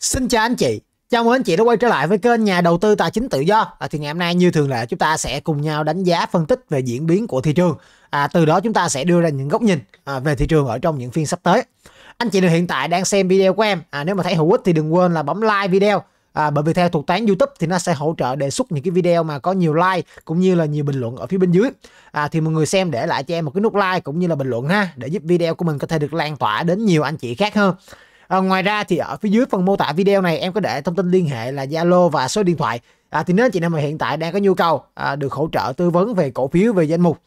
Xin chào anh chị, chào mừng anh chị đã quay trở lại với kênh nhà đầu tư tài chính tự do. À, thì ngày hôm nay như thường lệ chúng ta sẽ cùng nhau đánh giá phân tích về diễn biến của thị trường. À, từ đó chúng ta sẽ đưa ra những góc nhìn à, về thị trường ở trong những phiên sắp tới. Anh chị hiện tại đang xem video của em, à, nếu mà thấy hữu ích thì đừng quên là bấm like video. À, bởi vì theo thuật toán YouTube thì nó sẽ hỗ trợ đề xuất những cái video mà có nhiều like cũng như là nhiều bình luận ở phía bên dưới. À, thì mọi người xem để lại cho em một cái nút like cũng như là bình luận ha để giúp video của mình có thể được lan tỏa đến nhiều anh chị khác hơn à, ngoài ra thì ở phía dưới phần mô tả video này em có để thông tin liên hệ là zalo và số điện thoại à, thì nếu chị nào mà hiện tại đang có nhu cầu à, được hỗ trợ tư vấn về cổ phiếu về danh mục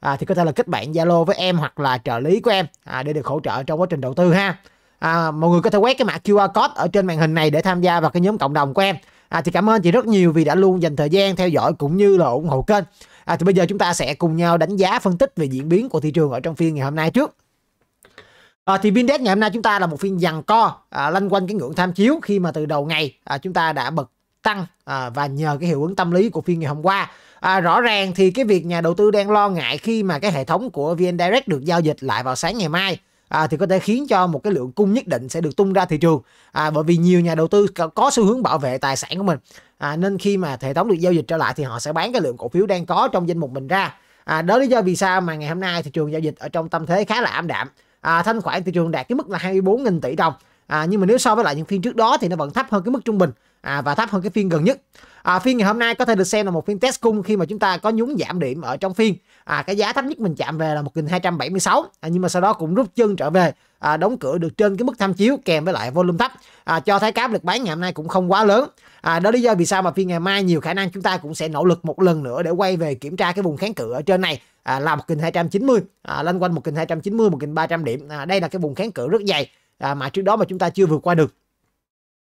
à, thì có thể là kết bạn zalo với em hoặc là trợ lý của em à, để được hỗ trợ trong quá trình đầu tư ha à, mọi người có thể quét cái mã qr code ở trên màn hình này để tham gia vào cái nhóm cộng đồng của em à, thì cảm ơn chị rất nhiều vì đã luôn dành thời gian theo dõi cũng như là ủng hộ kênh à, thì bây giờ chúng ta sẽ cùng nhau đánh giá phân tích về diễn biến của thị trường ở trong phiên ngày hôm nay trước À, thì VinDex ngày hôm nay chúng ta là một phiên dằn co à, lanh quanh cái ngưỡng tham chiếu khi mà từ đầu ngày à, chúng ta đã bật tăng à, và nhờ cái hiệu ứng tâm lý của phiên ngày hôm qua à, rõ ràng thì cái việc nhà đầu tư đang lo ngại khi mà cái hệ thống của VN Direct được giao dịch lại vào sáng ngày mai à, thì có thể khiến cho một cái lượng cung nhất định sẽ được tung ra thị trường à, bởi vì nhiều nhà đầu tư có xu hướng bảo vệ tài sản của mình à, nên khi mà hệ thống được giao dịch trở lại thì họ sẽ bán cái lượng cổ phiếu đang có trong danh mục mình ra à, đó lý do vì sao mà ngày hôm nay thị trường giao dịch ở trong tâm thế khá là ảm đạm à, thanh khoản thị trường đạt cái mức là 24.000 tỷ đồng à, nhưng mà nếu so với lại những phiên trước đó thì nó vẫn thấp hơn cái mức trung bình à, và thấp hơn cái phiên gần nhất à, phiên ngày hôm nay có thể được xem là một phiên test cung khi mà chúng ta có nhún giảm điểm ở trong phiên à, cái giá thấp nhất mình chạm về là 1276 à, nhưng mà sau đó cũng rút chân trở về à, đóng cửa được trên cái mức tham chiếu kèm với lại volume thấp à, cho thấy cáp lực bán ngày hôm nay cũng không quá lớn à, đó lý do vì sao mà phiên ngày mai nhiều khả năng chúng ta cũng sẽ nỗ lực một lần nữa để quay về kiểm tra cái vùng kháng cự ở trên này à, là một kênh 290 à, lên quanh một kênh 290 một kênh 300 điểm à, đây là cái vùng kháng cự rất dày à, mà trước đó mà chúng ta chưa vượt qua được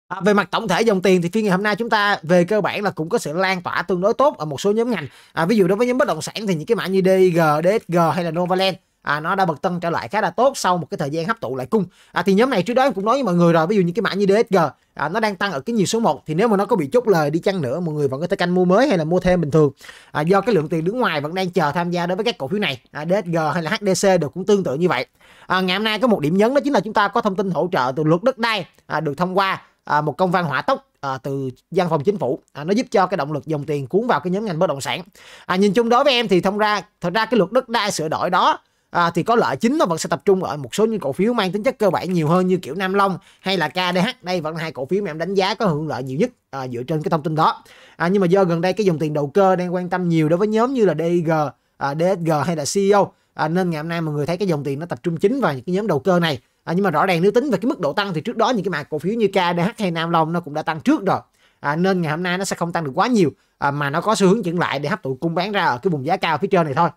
À, về mặt tổng thể dòng tiền thì phiên ngày hôm nay chúng ta về cơ bản là cũng có sự lan tỏa tương đối tốt ở một số nhóm ngành. À, ví dụ đối với nhóm bất động sản thì những cái mã như Dg, DSG hay là Novaland à, nó đã bật tăng trở lại khá là tốt sau một cái thời gian hấp thụ lại cung à, thì nhóm này trước đó em cũng nói với mọi người rồi ví dụ như cái mã như DSG à, nó đang tăng ở cái nhiều số 1 thì nếu mà nó có bị chốt lời đi chăng nữa mọi người vẫn có thể canh mua mới hay là mua thêm bình thường à, do cái lượng tiền đứng ngoài vẫn đang chờ tham gia đối với các cổ phiếu này à, DSG hay là HDC đều cũng tương tự như vậy à, ngày hôm nay có một điểm nhấn đó chính là chúng ta có thông tin hỗ trợ từ luật đất đai à, được thông qua à, một công văn hỏa tốc à, từ văn phòng chính phủ à, nó giúp cho cái động lực dòng tiền cuốn vào cái nhóm ngành bất động sản à, nhìn chung đối với em thì thông ra thật ra cái luật đất đai sửa đổi đó à, thì có lợi chính nó vẫn sẽ tập trung ở một số những cổ phiếu mang tính chất cơ bản nhiều hơn như kiểu Nam Long hay là KDH đây vẫn là hai cổ phiếu mà em đánh giá có hưởng lợi nhiều nhất à, dựa trên cái thông tin đó à, nhưng mà do gần đây cái dòng tiền đầu cơ đang quan tâm nhiều đối với nhóm như là dg à, DSG hay là CEO à, nên ngày hôm nay mọi người thấy cái dòng tiền nó tập trung chính vào những cái nhóm đầu cơ này à, nhưng mà rõ ràng nếu tính về cái mức độ tăng thì trước đó những cái mã cổ phiếu như KDH hay Nam Long nó cũng đã tăng trước rồi à, nên ngày hôm nay nó sẽ không tăng được quá nhiều à, mà nó có xu hướng chững lại để hấp thụ cung bán ra ở cái vùng giá cao phía trên này thôi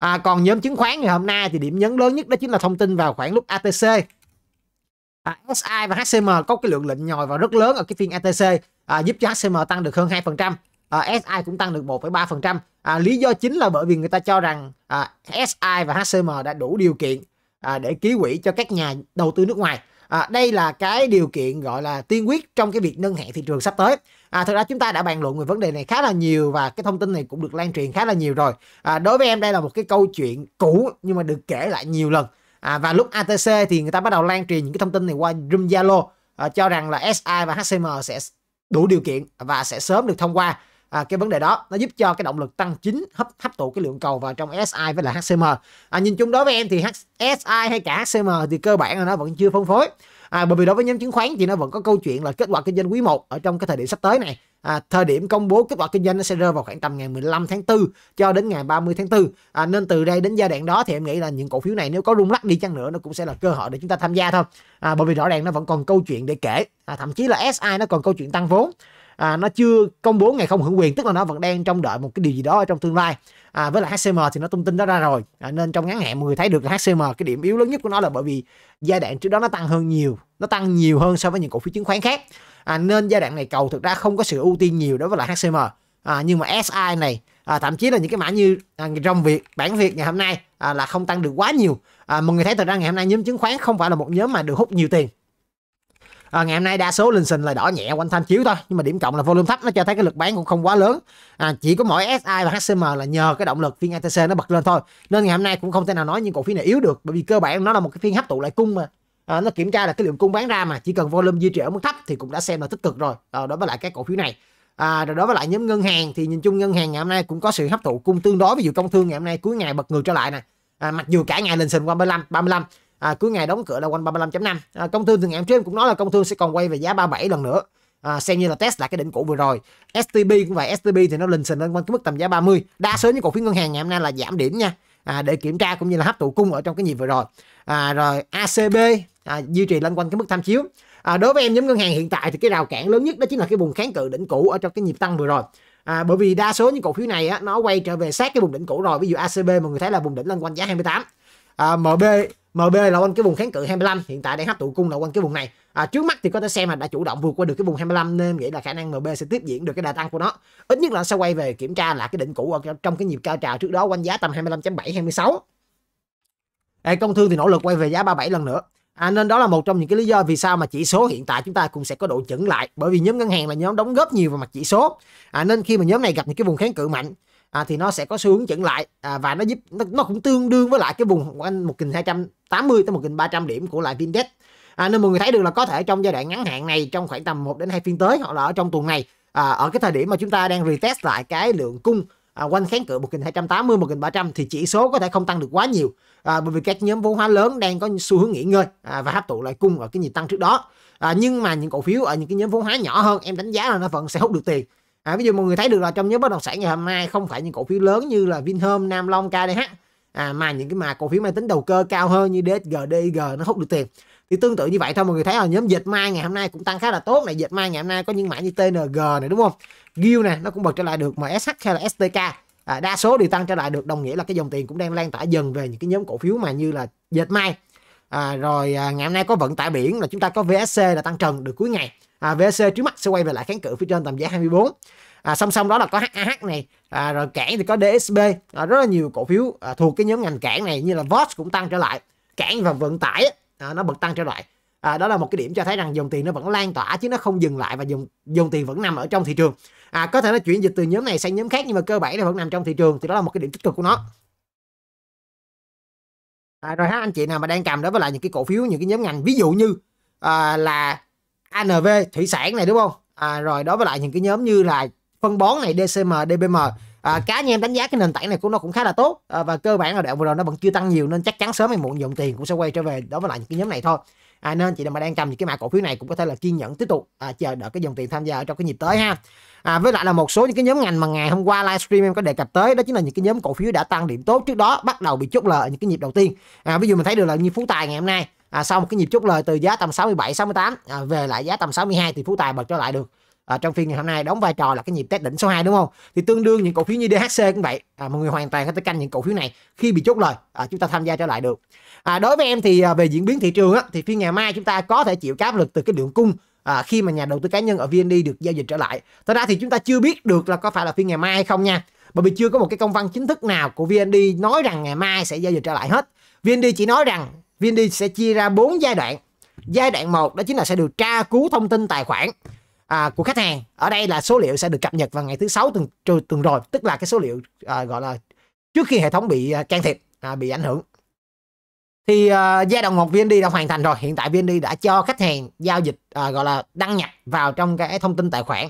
À, còn nhóm chứng khoán ngày hôm nay thì điểm nhấn lớn nhất đó chính là thông tin vào khoảng lúc ATC. À, SI và HCM có cái lượng lệnh nhồi vào rất lớn ở cái phiên ATC à, giúp cho HCM tăng được hơn 2%. À, SI cũng tăng được 1,3%. À, lý do chính là bởi vì người ta cho rằng à, SI và HCM đã đủ điều kiện à, để ký quỹ cho các nhà đầu tư nước ngoài. À, đây là cái điều kiện gọi là tiên quyết trong cái việc nâng hạn thị trường sắp tới à, thực ra chúng ta đã bàn luận về vấn đề này khá là nhiều và cái thông tin này cũng được lan truyền khá là nhiều rồi à, đối với em đây là một cái câu chuyện cũ nhưng mà được kể lại nhiều lần à, và lúc ATC thì người ta bắt đầu lan truyền những cái thông tin này qua room Zalo à, cho rằng là SI và HCM sẽ đủ điều kiện và sẽ sớm được thông qua à, cái vấn đề đó nó giúp cho cái động lực tăng chính hấp hấp thụ cái lượng cầu vào trong SI với là HCM à, nhìn chung đối với em thì H, SI hay cả HCM thì cơ bản là nó vẫn chưa phân phối à, bởi vì đối với nhóm chứng khoán thì nó vẫn có câu chuyện là kết quả kinh doanh quý 1 ở trong cái thời điểm sắp tới này à, thời điểm công bố kết quả kinh doanh nó sẽ rơi vào khoảng tầm ngày 15 tháng 4 cho đến ngày 30 tháng 4 à, nên từ đây đến giai đoạn đó thì em nghĩ là những cổ phiếu này nếu có rung lắc đi chăng nữa nó cũng sẽ là cơ hội để chúng ta tham gia thôi à, bởi vì rõ ràng nó vẫn còn câu chuyện để kể à, thậm chí là SI nó còn câu chuyện tăng vốn à, nó chưa công bố ngày không hưởng quyền tức là nó vẫn đang trong đợi một cái điều gì đó ở trong tương lai à, với là HCM thì nó tung tin đó ra rồi à, nên trong ngắn hạn mọi người thấy được là HCM cái điểm yếu lớn nhất của nó là bởi vì giai đoạn trước đó nó tăng hơn nhiều nó tăng nhiều hơn so với những cổ phiếu chứng khoán khác à, nên giai đoạn này cầu thực ra không có sự ưu tiên nhiều đối với là HCM à, nhưng mà SI này à, thậm chí là những cái mã như à, rong việt bản việt ngày hôm nay à, là không tăng được quá nhiều à, mọi người thấy thật ra ngày hôm nay nhóm chứng khoán không phải là một nhóm mà được hút nhiều tiền à, ngày hôm nay đa số linh sinh là đỏ nhẹ quanh tham chiếu thôi nhưng mà điểm cộng là volume thấp nó cho thấy cái lực bán cũng không quá lớn à, chỉ có mỗi SI và HCM là nhờ cái động lực phiên ATC nó bật lên thôi nên ngày hôm nay cũng không thể nào nói những cổ phiếu này yếu được bởi vì cơ bản nó là một cái phiên hấp tụ lại cung mà à, nó kiểm tra là cái lượng cung bán ra mà chỉ cần volume duy trì ở mức thấp thì cũng đã xem là tích cực rồi à, đối với lại các cổ phiếu này À, rồi đối với lại nhóm ngân hàng thì nhìn chung ngân hàng ngày hôm nay cũng có sự hấp thụ cung tương đối ví dụ công thương ngày hôm nay cuối ngày bật ngược trở lại nè à, mặc dù cả ngày lên sinh qua 35 35 à, cuối ngày đóng cửa là quanh 35.5 à, công thương thì ngày hôm trước cũng nói là công thương sẽ còn quay về giá 37 lần nữa à, xem như là test lại cái đỉnh cũ vừa rồi STB cũng vậy STB thì nó lình xình lên quanh cái mức tầm giá 30 đa số những cổ phiếu ngân hàng ngày hôm nay là giảm điểm nha à, để kiểm tra cũng như là hấp thụ cung ở trong cái nhịp vừa rồi à, rồi ACB à, duy trì lên quanh cái mức tham chiếu à, đối với em nhóm ngân hàng hiện tại thì cái rào cản lớn nhất đó chính là cái vùng kháng cự đỉnh cũ ở trong cái nhịp tăng vừa rồi à, bởi vì đa số những cổ phiếu này á, nó quay trở về sát cái vùng đỉnh cũ rồi ví dụ ACB mọi người thấy là vùng đỉnh lên quanh giá 28 à, MB MB là quanh cái vùng kháng cự 25 hiện tại đang hấp tụ cung là quanh cái vùng này à, trước mắt thì có thể xem là đã chủ động vượt qua được cái vùng 25 nên nghĩ là khả năng MB sẽ tiếp diễn được cái đà tăng của nó ít nhất là sẽ quay về kiểm tra lại cái đỉnh cũ ở trong cái nhịp cao trào trước đó quanh giá tầm 25.7 26 à, công thương thì nỗ lực quay về giá 37 lần nữa À, nên đó là một trong những cái lý do vì sao mà chỉ số hiện tại chúng ta cũng sẽ có độ chững lại bởi vì nhóm ngân hàng là nhóm đóng góp nhiều vào mặt chỉ số à, nên khi mà nhóm này gặp những cái vùng kháng cự mạnh à, thì nó sẽ có xu hướng chững lại à, và nó giúp nó, nó cũng tương đương với lại cái vùng quanh 1280 tới 1300 điểm của lại Vindex. À, nên mọi người thấy được là có thể trong giai đoạn ngắn hạn này trong khoảng tầm 1 đến 2 phiên tới hoặc là ở trong tuần này à, ở cái thời điểm mà chúng ta đang retest lại cái lượng cung à, quanh kháng cự 1280 1300 thì chỉ số có thể không tăng được quá nhiều à, bởi vì các nhóm vốn hóa lớn đang có xu hướng nghỉ ngơi à, và hấp thụ lại cung ở cái nhịp tăng trước đó à, nhưng mà những cổ phiếu ở những cái nhóm vốn hóa nhỏ hơn em đánh giá là nó vẫn sẽ hút được tiền à, ví dụ mọi người thấy được là trong nhóm bất động sản ngày hôm nay không phải những cổ phiếu lớn như là Vinhome, Nam Long, KDH à, mà những cái mà cổ phiếu mang tính đầu cơ cao hơn như DSG, DIG nó hút được tiền thì tương tự như vậy thôi mọi người thấy là nhóm dịch mai ngày hôm nay cũng tăng khá là tốt này dịch mai ngày hôm nay có những mã như TNG này đúng không Gil này nó cũng bật trở lại được mà SH hay là STK à, đa số đều tăng trở lại được đồng nghĩa là cái dòng tiền cũng đang lan tỏa dần về những cái nhóm cổ phiếu mà như là dệt mai à, rồi à, ngày hôm nay có vận tải biển là chúng ta có VSC là tăng trần được cuối ngày à, VSC trước mắt sẽ quay về lại kháng cự phía trên tầm giá 24 à, song song đó là có HAH này à, rồi cảng thì có DSB à, rất là nhiều cổ phiếu à, thuộc cái nhóm ngành cảng này như là VOS cũng tăng trở lại cảng và vận tải à, nó bật tăng trở lại à, đó là một cái điểm cho thấy rằng dòng tiền nó vẫn lan tỏa chứ nó không dừng lại và dòng dòng tiền vẫn nằm ở trong thị trường à, có thể nó chuyển dịch từ nhóm này sang nhóm khác nhưng mà cơ bản nó vẫn nằm trong thị trường thì đó là một cái điểm tích cực của nó à, rồi ha anh chị nào mà đang cầm đối với lại những cái cổ phiếu những cái nhóm ngành ví dụ như à, là ANV thủy sản này đúng không à, rồi đối với lại những cái nhóm như là phân bón này DCM DBM à, cá nhân đánh giá cái nền tảng này của nó cũng khá là tốt à, và cơ bản là đoạn vừa rồi nó vẫn chưa tăng nhiều nên chắc chắn sớm hay muộn dòng tiền cũng sẽ quay trở về đối với lại những cái nhóm này thôi à, nên chị nào mà đang cầm những cái mã cổ phiếu này cũng có thể là kiên nhẫn tiếp tục à, chờ đợi cái dòng tiền tham gia ở trong cái nhịp tới ha à, với lại là một số những cái nhóm ngành mà ngày hôm qua livestream em có đề cập tới đó chính là những cái nhóm cổ phiếu đã tăng điểm tốt trước đó bắt đầu bị chốt lời ở những cái nhịp đầu tiên à, ví dụ mình thấy được là như phú tài ngày hôm nay à, sau một cái nhịp chốt lời từ giá tầm 67 68 à, về lại giá tầm 62 thì phú tài bật trở lại được à, trong phiên ngày hôm nay đóng vai trò là cái nhịp test đỉnh số 2 đúng không thì tương đương những cổ phiếu như DHC cũng vậy à, mọi người hoàn toàn có thể canh những cổ phiếu này khi bị chốt lời à, chúng ta tham gia trở lại được à, đối với em thì à, về diễn biến thị trường á, thì phiên ngày mai chúng ta có thể chịu áp lực từ cái lượng cung à, khi mà nhà đầu tư cá nhân ở VND được giao dịch trở lại thật ra thì chúng ta chưa biết được là có phải là phiên ngày mai hay không nha bởi vì chưa có một cái công văn chính thức nào của VND nói rằng ngày mai sẽ giao dịch trở lại hết VND chỉ nói rằng VND sẽ chia ra 4 giai đoạn giai đoạn 1 đó chính là sẽ được tra cứu thông tin tài khoản à, của khách hàng ở đây là số liệu sẽ được cập nhật vào ngày thứ sáu tuần tuần rồi tức là cái số liệu à, gọi là trước khi hệ thống bị à, can thiệp à, bị ảnh hưởng thì uh, giai đoạn 1 VND đã hoàn thành rồi hiện tại VND đã cho khách hàng giao dịch uh, gọi là đăng nhập vào trong cái thông tin tài khoản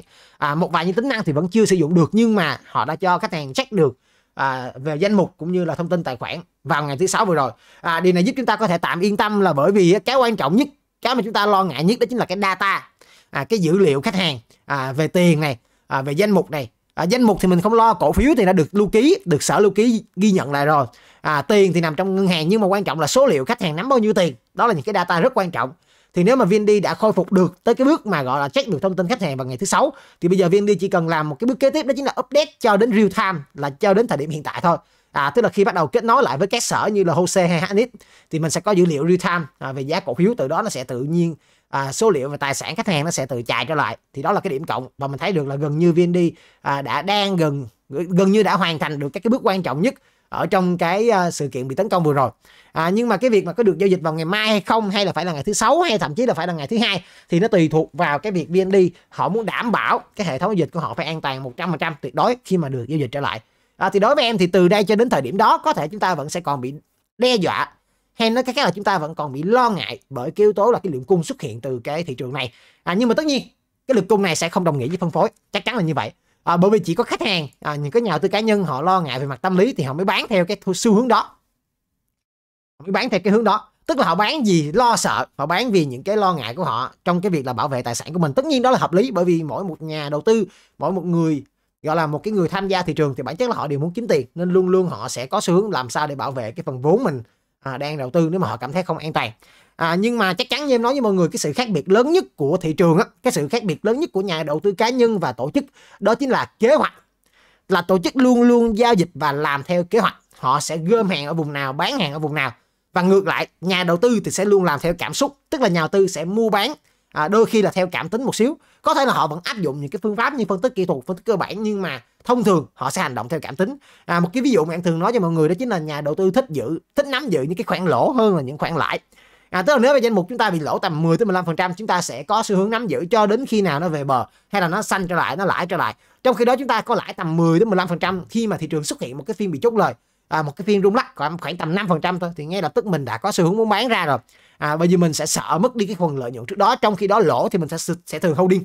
uh, một vài những tính năng thì vẫn chưa sử dụng được nhưng mà họ đã cho khách hàng check được uh, về danh mục cũng như là thông tin tài khoản vào ngày thứ sáu vừa rồi à, điều này giúp chúng ta có thể tạm yên tâm là bởi vì cái quan trọng nhất cái mà chúng ta lo ngại nhất đó chính là cái data à, cái dữ liệu khách hàng à, về tiền này à, về danh mục này à, danh mục thì mình không lo cổ phiếu thì đã được lưu ký được sở lưu ký ghi nhận lại rồi à, tiền thì nằm trong ngân hàng nhưng mà quan trọng là số liệu khách hàng nắm bao nhiêu tiền đó là những cái data rất quan trọng thì nếu mà VND đã khôi phục được tới cái bước mà gọi là check được thông tin khách hàng vào ngày thứ sáu thì bây giờ VND chỉ cần làm một cái bước kế tiếp đó chính là update cho đến real time là cho đến thời điểm hiện tại thôi à, tức là khi bắt đầu kết nối lại với các sở như là HOSE hay Hanit thì mình sẽ có dữ liệu real time à, về giá cổ phiếu từ đó nó sẽ tự nhiên à, số liệu về tài sản khách hàng nó sẽ tự chạy trở lại thì đó là cái điểm cộng và mình thấy được là gần như VND à, đã đang gần gần như đã hoàn thành được các cái bước quan trọng nhất ở trong cái à, sự kiện bị tấn công vừa rồi à, nhưng mà cái việc mà có được giao dịch vào ngày mai hay không hay là phải là ngày thứ sáu hay thậm chí là phải là ngày thứ hai thì nó tùy thuộc vào cái việc VND họ muốn đảm bảo cái hệ thống giao dịch của họ phải an toàn 100% tuyệt đối khi mà được giao dịch trở lại à, thì đối với em thì từ đây cho đến thời điểm đó có thể chúng ta vẫn sẽ còn bị đe dọa hay nói cái khác là chúng ta vẫn còn bị lo ngại bởi cái yếu tố là cái lượng cung xuất hiện từ cái thị trường này à, nhưng mà tất nhiên cái lượng cung này sẽ không đồng nghĩa với phân phối chắc chắn là như vậy à, bởi vì chỉ có khách hàng à, những cái nhà đầu tư cá nhân họ lo ngại về mặt tâm lý thì họ mới bán theo cái xu hướng đó họ mới bán theo cái hướng đó tức là họ bán gì lo sợ họ bán vì những cái lo ngại của họ trong cái việc là bảo vệ tài sản của mình tất nhiên đó là hợp lý bởi vì mỗi một nhà đầu tư mỗi một người gọi là một cái người tham gia thị trường thì bản chất là họ đều muốn kiếm tiền nên luôn luôn họ sẽ có xu hướng làm sao để bảo vệ cái phần vốn mình à, đang đầu tư nếu mà họ cảm thấy không an toàn à, nhưng mà chắc chắn như em nói với mọi người cái sự khác biệt lớn nhất của thị trường á, cái sự khác biệt lớn nhất của nhà đầu tư cá nhân và tổ chức đó chính là kế hoạch là tổ chức luôn luôn giao dịch và làm theo kế hoạch họ sẽ gom hàng ở vùng nào bán hàng ở vùng nào và ngược lại nhà đầu tư thì sẽ luôn làm theo cảm xúc tức là nhà đầu tư sẽ mua bán à, đôi khi là theo cảm tính một xíu có thể là họ vẫn áp dụng những cái phương pháp như phân tích kỹ thuật phân tích cơ bản nhưng mà thông thường họ sẽ hành động theo cảm tính à, một cái ví dụ mà em thường nói cho mọi người đó chính là nhà đầu tư thích giữ thích nắm giữ những cái khoản lỗ hơn là những khoản lãi À, tức là nếu về danh mục chúng ta bị lỗ tầm 10 tới 15% chúng ta sẽ có xu hướng nắm giữ cho đến khi nào nó về bờ hay là nó xanh trở lại, nó lãi trở lại. Trong khi đó chúng ta có lãi tầm 10 đến 15% khi mà thị trường xuất hiện một cái phiên bị chốt lời à, một cái phiên rung lắc khoảng khoảng tầm 5% thôi thì ngay lập tức mình đã có xu hướng muốn bán ra rồi à, bởi vì mình sẽ sợ mất đi cái phần lợi nhuận trước đó trong khi đó lỗ thì mình sẽ sẽ thường holding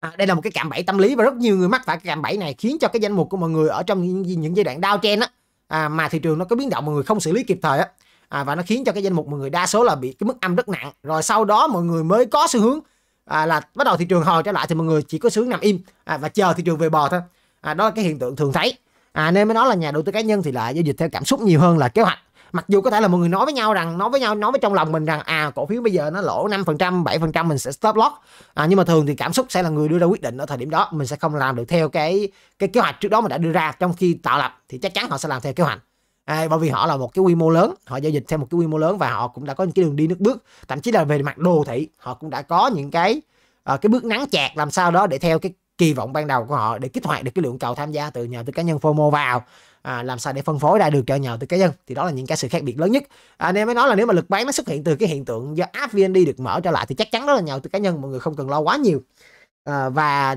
À, đây là một cái cạm bẫy tâm lý và rất nhiều người mắc phải cái cạm bẫy này khiến cho cái danh mục của mọi người ở trong những, những giai đoạn downtrend á à, mà thị trường nó có biến động mọi người không xử lý kịp thời á à, và nó khiến cho cái danh mục mọi người đa số là bị cái mức âm rất nặng rồi sau đó mọi người mới có xu hướng à, là bắt đầu thị trường hồi trở lại thì mọi người chỉ có xu hướng nằm im à, và chờ thị trường về bò thôi à, đó là cái hiện tượng thường thấy à nên mới nói là nhà đầu tư cá nhân thì lại giao dịch theo cảm xúc nhiều hơn là kế hoạch mặc dù có thể là mọi người nói với nhau rằng nói với nhau nói với trong lòng mình rằng à cổ phiếu bây giờ nó lỗ 5% trăm mình sẽ stop loss à, nhưng mà thường thì cảm xúc sẽ là người đưa ra quyết định ở thời điểm đó mình sẽ không làm được theo cái cái kế hoạch trước đó mình đã đưa ra trong khi tạo lập thì chắc chắn họ sẽ làm theo kế hoạch À, bởi vì họ là một cái quy mô lớn họ giao dịch theo một cái quy mô lớn và họ cũng đã có những cái đường đi nước bước thậm chí là về mặt đồ thị họ cũng đã có những cái uh, cái bước nắng chạc làm sao đó để theo cái kỳ vọng ban đầu của họ để kích hoạt được cái lượng cầu tham gia từ nhà từ cá nhân FOMO vào à, làm sao để phân phối ra được cho nhà từ cá nhân thì đó là những cái sự khác biệt lớn nhất à, nên mới nói là nếu mà lực bán nó xuất hiện từ cái hiện tượng do app VND được mở trở lại thì chắc chắn đó là nhà từ cá nhân mọi người không cần lo quá nhiều à, và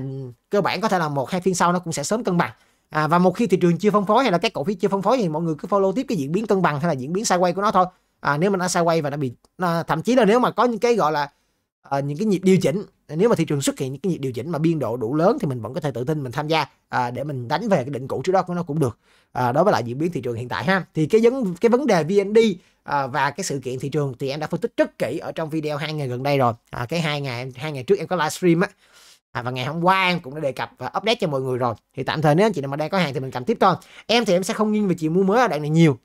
cơ bản có thể là một hai phiên sau nó cũng sẽ sớm cân bằng à, và một khi thị trường chưa phân phối hay là các cổ phiếu chưa phân phối thì mọi người cứ follow tiếp cái diễn biến cân bằng hay là diễn biến sideways của nó thôi à, nếu mà nó sideways và nó bị à, thậm chí là nếu mà có những cái gọi là à, những cái nhịp điều chỉnh nếu mà thị trường xuất hiện những cái nhịp điều chỉnh mà biên độ đủ lớn thì mình vẫn có thể tự tin mình tham gia à, để mình đánh về cái định cũ trước đó của nó cũng được à, đối với lại diễn biến thị trường hiện tại ha thì cái vấn cái vấn đề VND à, và cái sự kiện thị trường thì em đã phân tích rất kỹ ở trong video hai ngày gần đây rồi à, cái hai ngày hai ngày trước em có livestream á À, và ngày hôm qua em cũng đã đề cập và update cho mọi người rồi thì tạm thời nếu anh chị nào mà đang có hàng thì mình cầm tiếp thôi em thì em sẽ không nghiêng về chiều mua mới ở đoạn này nhiều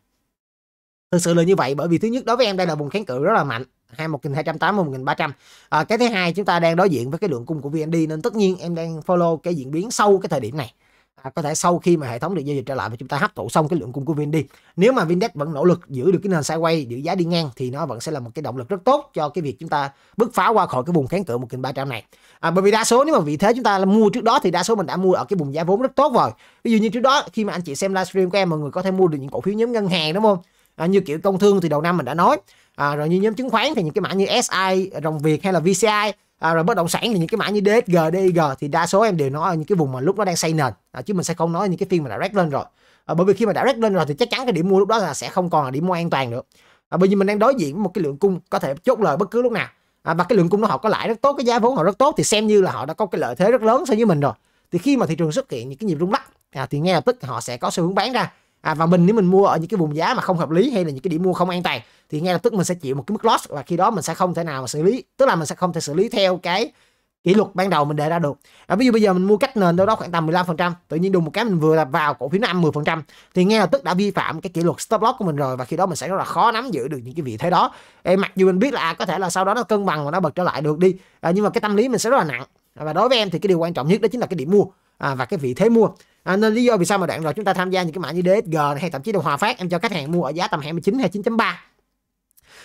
thực sự là như vậy bởi vì thứ nhất đối với em đây là vùng kháng cự rất là mạnh 21.280 1.300 à, cái thứ hai chúng ta đang đối diện với cái lượng cung của VND nên tất nhiên em đang follow cái diễn biến sau cái thời điểm này à, có thể sau khi mà hệ thống được giao dịch trở lại và chúng ta hấp thụ xong cái lượng cung của VND nếu mà VND vẫn nỗ lực giữ được cái nền sideways giữ giá đi ngang thì nó vẫn sẽ là một cái động lực rất tốt cho cái việc chúng ta bứt phá qua khỏi cái vùng kháng cự 1.300 này à, bởi vì đa số nếu mà vị thế chúng ta mua trước đó thì đa số mình đã mua ở cái vùng giá vốn rất tốt rồi ví dụ như trước đó khi mà anh chị xem livestream của em mọi người có thể mua được những cổ phiếu nhóm ngân hàng đúng không à, như kiểu công thương thì đầu năm mình đã nói à, rồi như nhóm chứng khoán thì những cái mã như SI rồng Việt hay là VCI à, rồi bất động sản thì những cái mã như DSG DIG thì đa số em đều nói ở những cái vùng mà lúc nó đang xây nền à, chứ mình sẽ không nói những cái phiên mà đã rét lên rồi à, bởi vì khi mà đã rét lên rồi thì chắc chắn cái điểm mua lúc đó là sẽ không còn là điểm mua an toàn nữa à, bởi vì mình đang đối diện với một cái lượng cung có thể chốt lời bất cứ lúc nào à, và cái lượng cung nó họ có lãi rất tốt cái giá vốn họ rất tốt thì xem như là họ đã có cái lợi thế rất lớn so với mình rồi thì khi mà thị trường xuất hiện những cái nhịp rung lắc à, thì ngay lập tức họ sẽ có xu hướng bán ra à, và mình nếu mình mua ở những cái vùng giá mà không hợp lý hay là những cái điểm mua không an toàn thì ngay lập tức mình sẽ chịu một cái mức loss và khi đó mình sẽ không thể nào mà xử lý tức là mình sẽ không thể xử lý theo cái kỷ luật ban đầu mình đề ra được à, ví dụ bây giờ mình mua cách nền đâu đó khoảng tầm 15% tự nhiên đùng một cái mình vừa đập vào cổ phiếu nó âm 10% thì ngay lập tức đã vi phạm cái kỷ luật stop loss của mình rồi và khi đó mình sẽ rất là khó nắm giữ được những cái vị thế đó Ê, mặc dù mình biết là à, có thể là sau đó nó cân bằng và nó bật trở lại được đi à, nhưng mà cái tâm lý mình sẽ rất là nặng và đối với em thì cái điều quan trọng nhất đó chính là cái điểm mua à, và cái vị thế mua à, nên lý do vì sao mà đoạn rồi chúng ta tham gia những cái mã như DSG này, hay thậm chí là Hòa Phát em cho khách hàng mua ở giá tầm 29 hay 9.3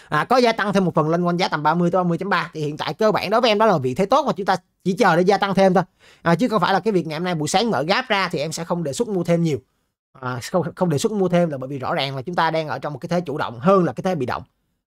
À, có gia tăng thêm một phần lên quanh giá tầm 30 tới 30.3 thì hiện tại cơ bản đối với em đó là vị thế tốt mà chúng ta chỉ chờ để gia tăng thêm thôi à, chứ không phải là cái việc ngày hôm nay buổi sáng mở gáp ra thì em sẽ không đề xuất mua thêm nhiều à, không không đề xuất mua thêm là bởi vì rõ ràng là chúng ta đang ở trong một cái thế chủ động hơn là cái thế bị động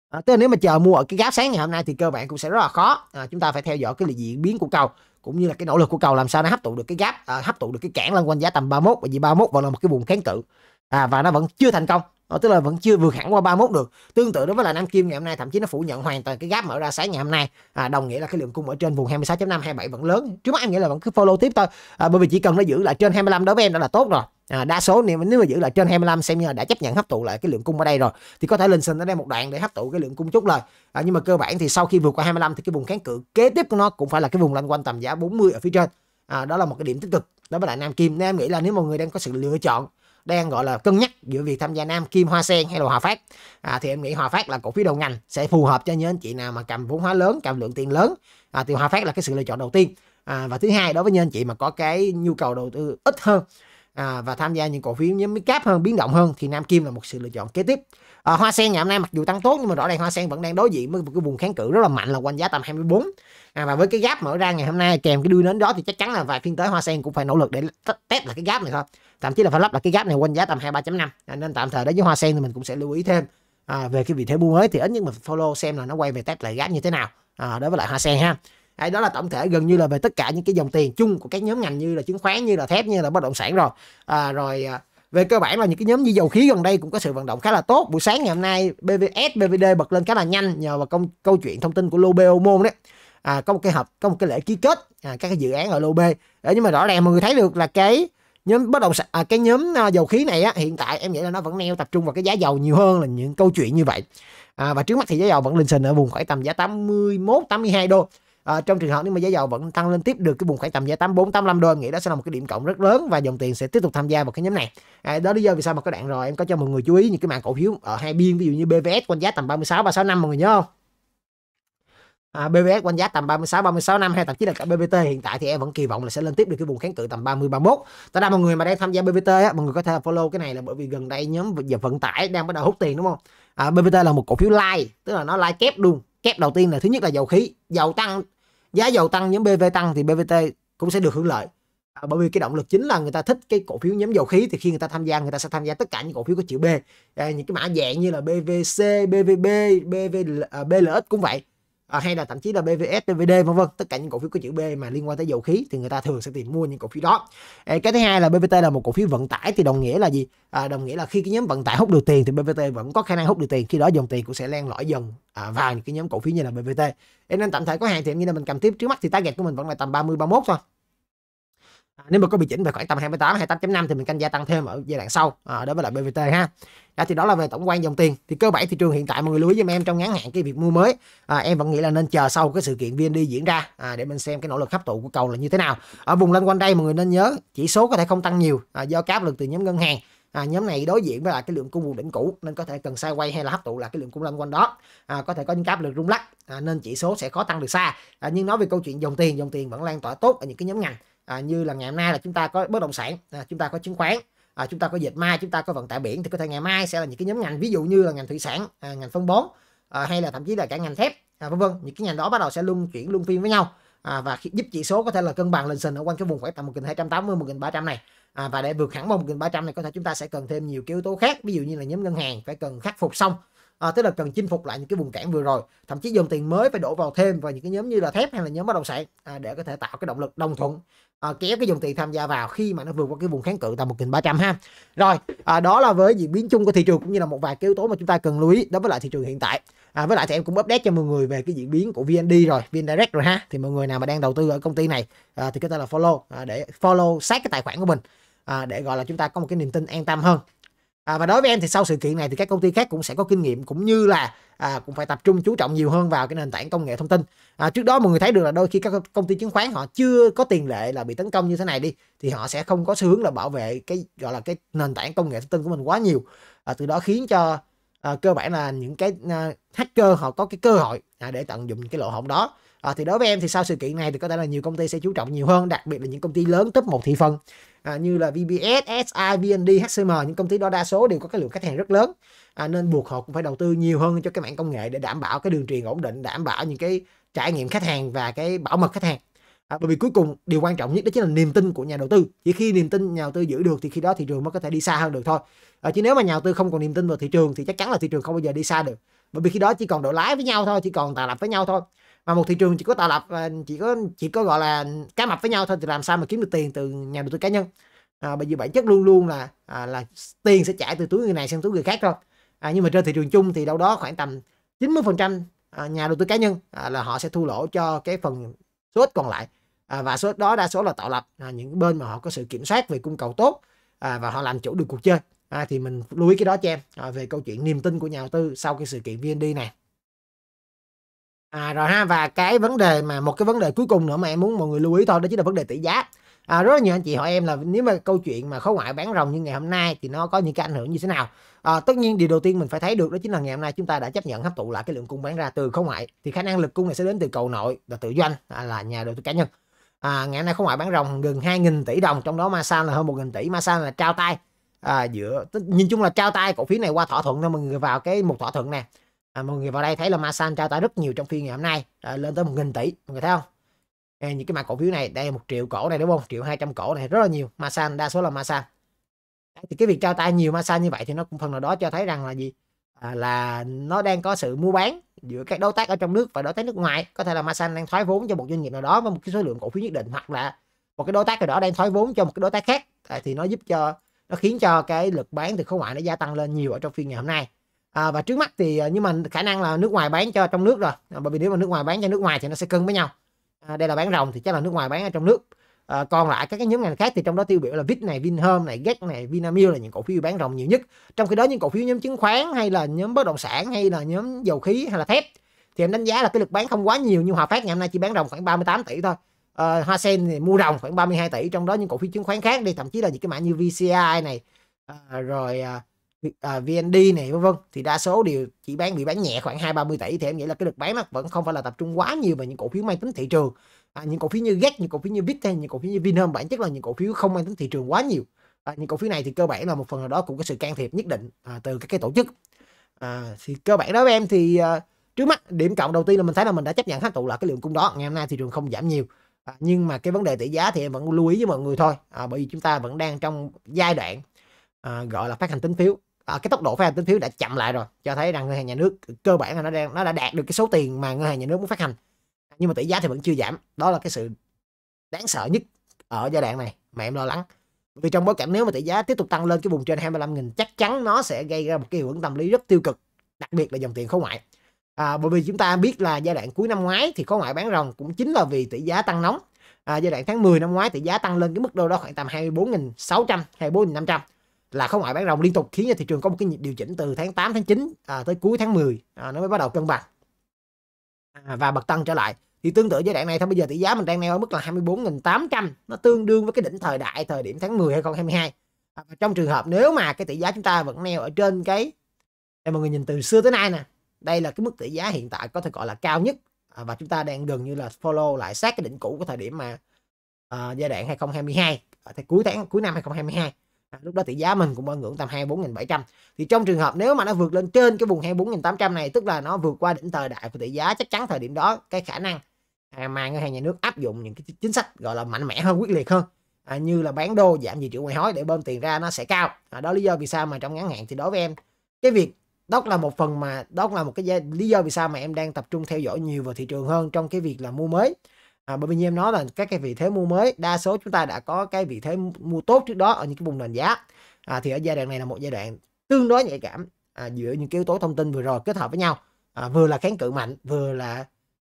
à, tức là nếu mà chờ mua ở cái gáp sáng ngày hôm nay thì cơ bản cũng sẽ rất là khó à, chúng ta phải theo dõi cái diễn biến của cầu cũng như là cái nỗ lực của cầu làm sao nó hấp thụ được cái gap à, hấp thụ được cái cản lân quanh giá tầm 31 bởi vì 31 vẫn là một cái vùng kháng cự à, và nó vẫn chưa thành công Ờ, tức là vẫn chưa vượt hẳn qua 31 được tương tự đối với là nam kim ngày hôm nay thậm chí nó phủ nhận hoàn toàn cái gáp mở ra sáng ngày hôm nay à, đồng nghĩa là cái lượng cung ở trên vùng 26.5 27 vẫn lớn trước mắt em nghĩ là vẫn cứ follow tiếp thôi à, bởi vì chỉ cần nó giữ lại trên 25 đối với em đã là tốt rồi À, đa số nếu, nếu mà giữ lại trên 25 xem như là đã chấp nhận hấp thụ lại cái lượng cung ở đây rồi thì có thể lên sinh ở đây một đoạn để hấp thụ cái lượng cung chút lời à, nhưng mà cơ bản thì sau khi vượt qua 25 thì cái vùng kháng cự kế tiếp của nó cũng phải là cái vùng loanh quanh tầm giá 40 ở phía trên à, đó là một cái điểm tích cực đối với lại Nam Kim nên em nghĩ là nếu mọi người đang có sự lựa chọn đang gọi là cân nhắc giữa việc tham gia Nam Kim Hoa Sen hay là Hòa Phát à, thì em nghĩ Hòa Phát là cổ phiếu đầu ngành sẽ phù hợp cho những anh chị nào mà cầm vốn hóa lớn cầm lượng tiền lớn à, thì Hòa Phát là cái sự lựa chọn đầu tiên à, và thứ hai đối với những anh chị mà có cái nhu cầu đầu tư ít hơn à, và tham gia những cổ phiếu nhóm cáp hơn biến động hơn thì Nam Kim là một sự lựa chọn kế tiếp à, Hoa Sen ngày hôm nay mặc dù tăng tốt nhưng mà rõ ràng Hoa Sen vẫn đang đối diện với một cái vùng kháng cự rất là mạnh là quanh giá tầm 24 à, và với cái gáp mở ra ngày hôm nay kèm cái đuôi nến đó thì chắc chắn là vài phiên tới Hoa Sen cũng phải nỗ lực để test là cái gáp này thôi thậm chí là phải lắp là cái gap này quanh giá tầm 23.5 à, nên tạm thời đối với hoa sen thì mình cũng sẽ lưu ý thêm à, về cái vị thế mua mới thì ít nhất mình follow xem là nó quay về test lại gap như thế nào à, đối với lại hoa sen ha Đấy, đó là tổng thể gần như là về tất cả những cái dòng tiền chung của các nhóm ngành như là chứng khoán như là thép như là bất động sản rồi à, rồi à, về cơ bản là những cái nhóm như dầu khí gần đây cũng có sự vận động khá là tốt buổi sáng ngày hôm nay BVS BVD bật lên khá là nhanh nhờ vào công câu chuyện thông tin của lô BO môn đấy à, có một cái hợp có một cái lễ ký kết à, các cái dự án ở lô B đấy, nhưng mà rõ ràng mọi người thấy được là cái nhóm bất động sản à, cái nhóm à, dầu khí này á, hiện tại em nghĩ là nó vẫn neo tập trung vào cái giá dầu nhiều hơn là những câu chuyện như vậy à, và trước mắt thì giá dầu vẫn lên sình ở vùng khoảng tầm giá 81 82 đô à, trong trường hợp nếu mà giá dầu vẫn tăng lên tiếp được cái vùng khoảng tầm giá 84 85 đô em nghĩ đó sẽ là một cái điểm cộng rất lớn và dòng tiền sẽ tiếp tục tham gia vào cái nhóm này à, đó lý do vì sao mà có đạn rồi em có cho mọi người chú ý những cái mảng cổ phiếu ở hai biên ví dụ như BVS quanh giá tầm 36 365 mọi người nhớ không à, BBS quanh giá tầm 36 36 năm hay thậm chí là cả BBT hiện tại thì em vẫn kỳ vọng là sẽ lên tiếp được cái vùng kháng cự tầm 30 31. Tại ra mọi người mà đang tham gia BBT á, mọi người có thể follow cái này là bởi vì gần đây nhóm về vận tải đang bắt đầu hút tiền đúng không? À, BBT là một cổ phiếu like, tức là nó like kép luôn. Kép đầu tiên là thứ nhất là dầu khí, dầu tăng, giá dầu tăng nhóm BV tăng thì BBT cũng sẽ được hưởng lợi. À, bởi vì cái động lực chính là người ta thích cái cổ phiếu nhóm dầu khí thì khi người ta tham gia người ta sẽ tham gia tất cả những cổ phiếu có chữ B. À, những cái mã dạng như là BVC, BVB, BV, à, BLX cũng vậy à, hay là thậm chí là BVS, BVD vân vân tất cả những cổ phiếu có chữ B mà liên quan tới dầu khí thì người ta thường sẽ tìm mua những cổ phiếu đó à, cái thứ hai là BVT là một cổ phiếu vận tải thì đồng nghĩa là gì à, đồng nghĩa là khi cái nhóm vận tải hút được tiền thì BVT vẫn có khả năng hút được tiền khi đó dòng tiền cũng sẽ len lỏi dần à, vào những cái nhóm cổ phiếu như là BVT Thế nên tạm thời có hàng thì em nghĩ là mình cầm tiếp trước mắt thì target của mình vẫn là tầm 30 31 thôi à, nếu mà có bị chỉnh về khoảng tầm 28 28.5 thì mình canh gia tăng thêm ở giai đoạn sau à, đối với lại BVT ha à, thì đó là về tổng quan dòng tiền thì cơ bản thị trường hiện tại mọi người lưu ý giùm em trong ngắn hạn cái việc mua mới à, em vẫn nghĩ là nên chờ sau cái sự kiện VND diễn ra à, để mình xem cái nỗ lực hấp thụ của cầu là như thế nào ở vùng lên quanh đây mọi người nên nhớ chỉ số có thể không tăng nhiều à, do cáp lực từ nhóm ngân hàng à, nhóm này đối diện với lại cái lượng cung vùng đỉnh cũ nên có thể cần sai quay hay là hấp thụ là cái lượng cung lên quanh đó à, có thể có những cáp lực rung lắc à, nên chỉ số sẽ khó tăng được xa à, nhưng nói về câu chuyện dòng tiền dòng tiền vẫn lan tỏa tốt ở những cái nhóm ngành à, như là ngày hôm nay là chúng ta có bất động sản à, chúng ta có chứng khoán à, chúng ta có dịch may chúng ta có vận tải biển thì có thể ngày mai sẽ là những cái nhóm ngành ví dụ như là ngành thủy sản à, ngành phân bón à, hay là thậm chí là cả ngành thép à, vân vân những cái ngành đó bắt đầu sẽ luân chuyển luân phiên với nhau à, và khi, giúp chỉ số có thể là cân bằng lên sình ở quanh cái vùng khoảng tầm 1280 1300 này à, và để vượt hẳn vào 1300 này có thể chúng ta sẽ cần thêm nhiều cái yếu tố khác ví dụ như là nhóm ngân hàng phải cần khắc phục xong à, tức là cần chinh phục lại những cái vùng cản vừa rồi thậm chí dòng tiền mới phải đổ vào thêm vào những cái nhóm như là thép hay là nhóm bất động sản à, để có thể tạo cái động lực đồng thuận à, ờ, kéo cái dòng tiền tham gia vào khi mà nó vượt qua cái vùng kháng cự tầm 1.300 ha. Rồi, à, đó là với diễn biến chung của thị trường cũng như là một vài cái yếu tố mà chúng ta cần lưu ý đối với lại thị trường hiện tại. À, với lại thì em cũng update cho mọi người về cái diễn biến của VND rồi, VN Direct rồi ha. Thì mọi người nào mà đang đầu tư ở công ty này à, thì có thể là follow à, để follow sát cái tài khoản của mình à, để gọi là chúng ta có một cái niềm tin an tâm hơn À, và đối với em thì sau sự kiện này thì các công ty khác cũng sẽ có kinh nghiệm cũng như là à, cũng phải tập trung chú trọng nhiều hơn vào cái nền tảng công nghệ thông tin. À, trước đó mọi người thấy được là đôi khi các công ty chứng khoán họ chưa có tiền lệ là bị tấn công như thế này đi thì họ sẽ không có xu hướng là bảo vệ cái gọi là cái nền tảng công nghệ thông tin của mình quá nhiều. À, từ đó khiến cho à, cơ bản là những cái à, hacker họ có cái cơ hội à, để tận dụng cái lỗ hổng đó à, thì đối với em thì sau sự kiện này thì có thể là nhiều công ty sẽ chú trọng nhiều hơn đặc biệt là những công ty lớn top một thị phần à, như là VBS, SI, VND, HCM những công ty đó đa số đều có cái lượng khách hàng rất lớn à, nên buộc họ cũng phải đầu tư nhiều hơn cho cái mạng công nghệ để đảm bảo cái đường truyền ổn định đảm bảo những cái trải nghiệm khách hàng và cái bảo mật khách hàng à, bởi vì cuối cùng điều quan trọng nhất đó chính là niềm tin của nhà đầu tư chỉ khi niềm tin nhà đầu tư giữ được thì khi đó thị trường mới có thể đi xa hơn được thôi à, chứ nếu mà nhà đầu tư không còn niềm tin vào thị trường thì chắc chắn là thị trường không bao giờ đi xa được bởi vì khi đó chỉ còn độ lái với nhau thôi chỉ còn tà lập với nhau thôi mà một thị trường chỉ có tạo lập à, chỉ có chỉ có gọi là cá mập với nhau thôi thì làm sao mà kiếm được tiền từ nhà đầu tư cá nhân à, bởi vì bản chất luôn luôn là à, là tiền sẽ chảy từ túi người này sang túi người khác thôi à, nhưng mà trên thị trường chung thì đâu đó khoảng tầm 90 phần trăm à, nhà đầu tư cá nhân à, là họ sẽ thu lỗ cho cái phần số ít còn lại à, và số ít đó đa số là tạo lập à, những bên mà họ có sự kiểm soát về cung cầu tốt à, và họ làm chủ được cuộc chơi à, thì mình lưu ý cái đó cho em à, về câu chuyện niềm tin của nhà đầu tư sau cái sự kiện VND này à, rồi ha và cái vấn đề mà một cái vấn đề cuối cùng nữa mà em muốn mọi người lưu ý thôi đó chính là vấn đề tỷ giá à, rất là nhiều anh chị hỏi em là nếu mà câu chuyện mà khối ngoại bán rồng như ngày hôm nay thì nó có những cái ảnh hưởng như thế nào à, tất nhiên điều đầu tiên mình phải thấy được đó chính là ngày hôm nay chúng ta đã chấp nhận hấp thụ lại cái lượng cung bán ra từ khối ngoại thì khả năng lực cung này sẽ đến từ cầu nội là tự doanh à, là nhà đầu tư cá nhân à, ngày hôm nay khối ngoại bán rồng gần 2.000 tỷ đồng trong đó Masan là hơn 1.000 tỷ Masan là trao tay à, giữa nhìn chung là trao tay cổ phiếu này qua thỏa thuận thôi mọi người vào cái một thỏa thuận nè à, mọi người vào đây thấy là Masan trao tải rất nhiều trong phiên ngày hôm nay à, lên tới một nghìn tỷ mọi người thấy không à, những cái mặt cổ phiếu này đây một triệu cổ này đúng không triệu hai trăm cổ này rất là nhiều Masan đa số là Masan thì cái việc trao tay nhiều Masan như vậy thì nó cũng phần nào đó cho thấy rằng là gì à, là nó đang có sự mua bán giữa các đối tác ở trong nước và đối tác nước ngoài có thể là Masan đang thoái vốn cho một doanh nghiệp nào đó với một cái số lượng cổ phiếu nhất định hoặc là một cái đối tác nào đó đang thoái vốn cho một cái đối tác khác à, thì nó giúp cho nó khiến cho cái lực bán từ khối ngoại nó gia tăng lên nhiều ở trong phiên ngày hôm nay à, và trước mắt thì à, nhưng mà khả năng là nước ngoài bán cho trong nước rồi à, bởi vì nếu mà nước ngoài bán cho nước ngoài thì nó sẽ cân với nhau à, đây là bán rồng thì chắc là nước ngoài bán ở trong nước à, còn lại các cái nhóm ngành khác thì trong đó tiêu biểu là Vip này Vinhome này Gec này Vinamilk là những cổ phiếu bán rồng nhiều nhất trong khi đó những cổ phiếu nhóm chứng khoán hay là nhóm bất động sản hay là nhóm dầu khí hay là thép thì em đánh giá là cái lực bán không quá nhiều như Hòa Phát ngày hôm nay chỉ bán rồng khoảng 38 tỷ thôi à, Hoa Sen thì mua rồng khoảng 32 tỷ trong đó những cổ phiếu chứng khoán khác đi thậm chí là những cái mã như VCI này à, rồi à, uh, à, VND này vân vân thì đa số đều chỉ bán bị bán nhẹ khoảng 2 30 tỷ thì em nghĩ là cái lực bán nó vẫn không phải là tập trung quá nhiều vào những cổ phiếu mang tính thị trường. À, những cổ phiếu như GET, những cổ phiếu như VIT những cổ phiếu như Vinhome bản chất là những cổ phiếu không mang tính thị trường quá nhiều. À, những cổ phiếu này thì cơ bản là một phần nào đó cũng có sự can thiệp nhất định à, từ các cái tổ chức. À, thì cơ bản đó với em thì à, trước mắt điểm cộng đầu tiên là mình thấy là mình đã chấp nhận hết tụ là cái lượng cung đó. Ngày hôm nay thị trường không giảm nhiều. À, nhưng mà cái vấn đề tỷ giá thì em vẫn lưu ý với mọi người thôi. À, bởi vì chúng ta vẫn đang trong giai đoạn à, gọi là phát hành tín phiếu à, cái tốc độ phát hành tín phiếu đã chậm lại rồi cho thấy rằng ngân hàng nhà nước cơ bản là nó đang nó đã đạt được cái số tiền mà ngân hàng nhà nước muốn phát hành nhưng mà tỷ giá thì vẫn chưa giảm đó là cái sự đáng sợ nhất ở giai đoạn này mà em lo lắng vì trong bối cảnh nếu mà tỷ giá tiếp tục tăng lên cái vùng trên 25.000 chắc chắn nó sẽ gây ra một cái hiệu ứng tâm lý rất tiêu cực đặc biệt là dòng tiền khối ngoại à, bởi vì chúng ta biết là giai đoạn cuối năm ngoái thì khối ngoại bán ròng cũng chính là vì tỷ giá tăng nóng à, giai đoạn tháng 10 năm ngoái tỷ giá tăng lên cái mức đâu đó khoảng tầm 24.600 24.500 là không ngoại bán rồng liên tục khiến cho thị trường có một cái điều chỉnh từ tháng 8 tháng 9 à, tới cuối tháng 10 à, nó mới bắt đầu cân bằng à, và bật tăng trở lại thì tương tự giai đoạn này thôi bây giờ tỷ giá mình đang neo ở mức là 24.800 nó tương đương với cái đỉnh thời đại thời điểm tháng 10 2022 à, và trong trường hợp nếu mà cái tỷ giá chúng ta vẫn neo ở trên cái đây mọi người nhìn từ xưa tới nay nè đây là cái mức tỷ giá hiện tại có thể gọi là cao nhất à, và chúng ta đang gần như là follow lại sát cái đỉnh cũ của thời điểm mà à, giai đoạn 2022 à, thì cuối tháng cuối năm 2022 À, lúc đó tỷ giá mình cũng ở ngưỡng tầm 24.700 thì trong trường hợp nếu mà nó vượt lên trên cái vùng 24.800 này tức là nó vượt qua đỉnh thời đại của tỷ giá chắc chắn thời điểm đó cái khả năng à, mà ngân hàng nhà nước áp dụng những cái chính sách gọi là mạnh mẽ hơn quyết liệt hơn à, như là bán đô giảm dự trữ ngoại hối để bơm tiền ra nó sẽ cao à, đó lý do vì sao mà trong ngắn hạn thì đối với em cái việc đó là một phần mà đó là một cái lý do vì sao mà em đang tập trung theo dõi nhiều vào thị trường hơn trong cái việc là mua mới à, bởi vì như em nói là các cái vị thế mua mới đa số chúng ta đã có cái vị thế mua tốt trước đó ở những cái vùng nền giá à, thì ở giai đoạn này là một giai đoạn tương đối nhạy cảm à, giữa những yếu tố thông tin vừa rồi kết hợp với nhau à, vừa là kháng cự mạnh vừa là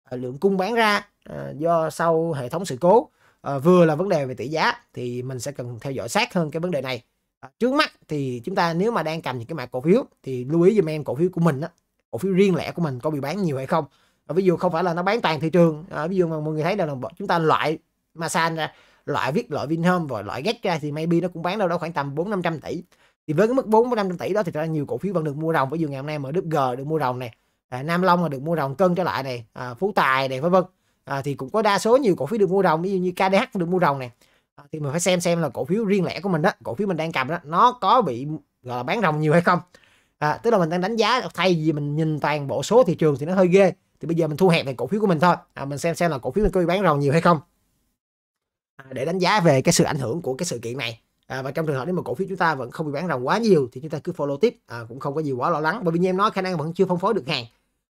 à, lượng cung bán ra à, do sau hệ thống sự cố à, vừa là vấn đề về tỷ giá thì mình sẽ cần theo dõi sát hơn cái vấn đề này à, trước mắt thì chúng ta nếu mà đang cầm những cái mã cổ phiếu thì lưu ý giùm em cổ phiếu của mình á cổ phiếu riêng lẻ của mình có bị bán nhiều hay không ví dụ không phải là nó bán toàn thị trường à, ví dụ mà mọi người thấy là chúng ta loại masan ra loại viết loại Vinhome và loại ghét ra thì maybe nó cũng bán đâu đó khoảng tầm bốn năm trăm tỷ thì với cái mức bốn năm trăm tỷ đó thì ra nhiều cổ phiếu vẫn được mua rồng ví dụ ngày hôm nay mà đức g được mua rồng này à, nam long là được mua rồng cân trở lại này à, phú tài này vân vân à, thì cũng có đa số nhiều cổ phiếu được mua rồng ví dụ như kdh được mua rồng này à, thì mình phải xem xem là cổ phiếu riêng lẻ của mình đó cổ phiếu mình đang cầm đó nó có bị gọi là bán rồng nhiều hay không à, tức là mình đang đánh giá thay vì mình nhìn toàn bộ số thị trường thì nó hơi ghê thì bây giờ mình thu hẹp về cổ phiếu của mình thôi à, mình xem xem là cổ phiếu mình có bị bán rầu nhiều hay không à, để đánh giá về cái sự ảnh hưởng của cái sự kiện này à, và trong trường hợp nếu mà cổ phiếu chúng ta vẫn không bị bán ròng quá nhiều thì chúng ta cứ follow tiếp à, cũng không có gì quá lo lắng bởi vì như em nói khả năng vẫn chưa phân phối được hàng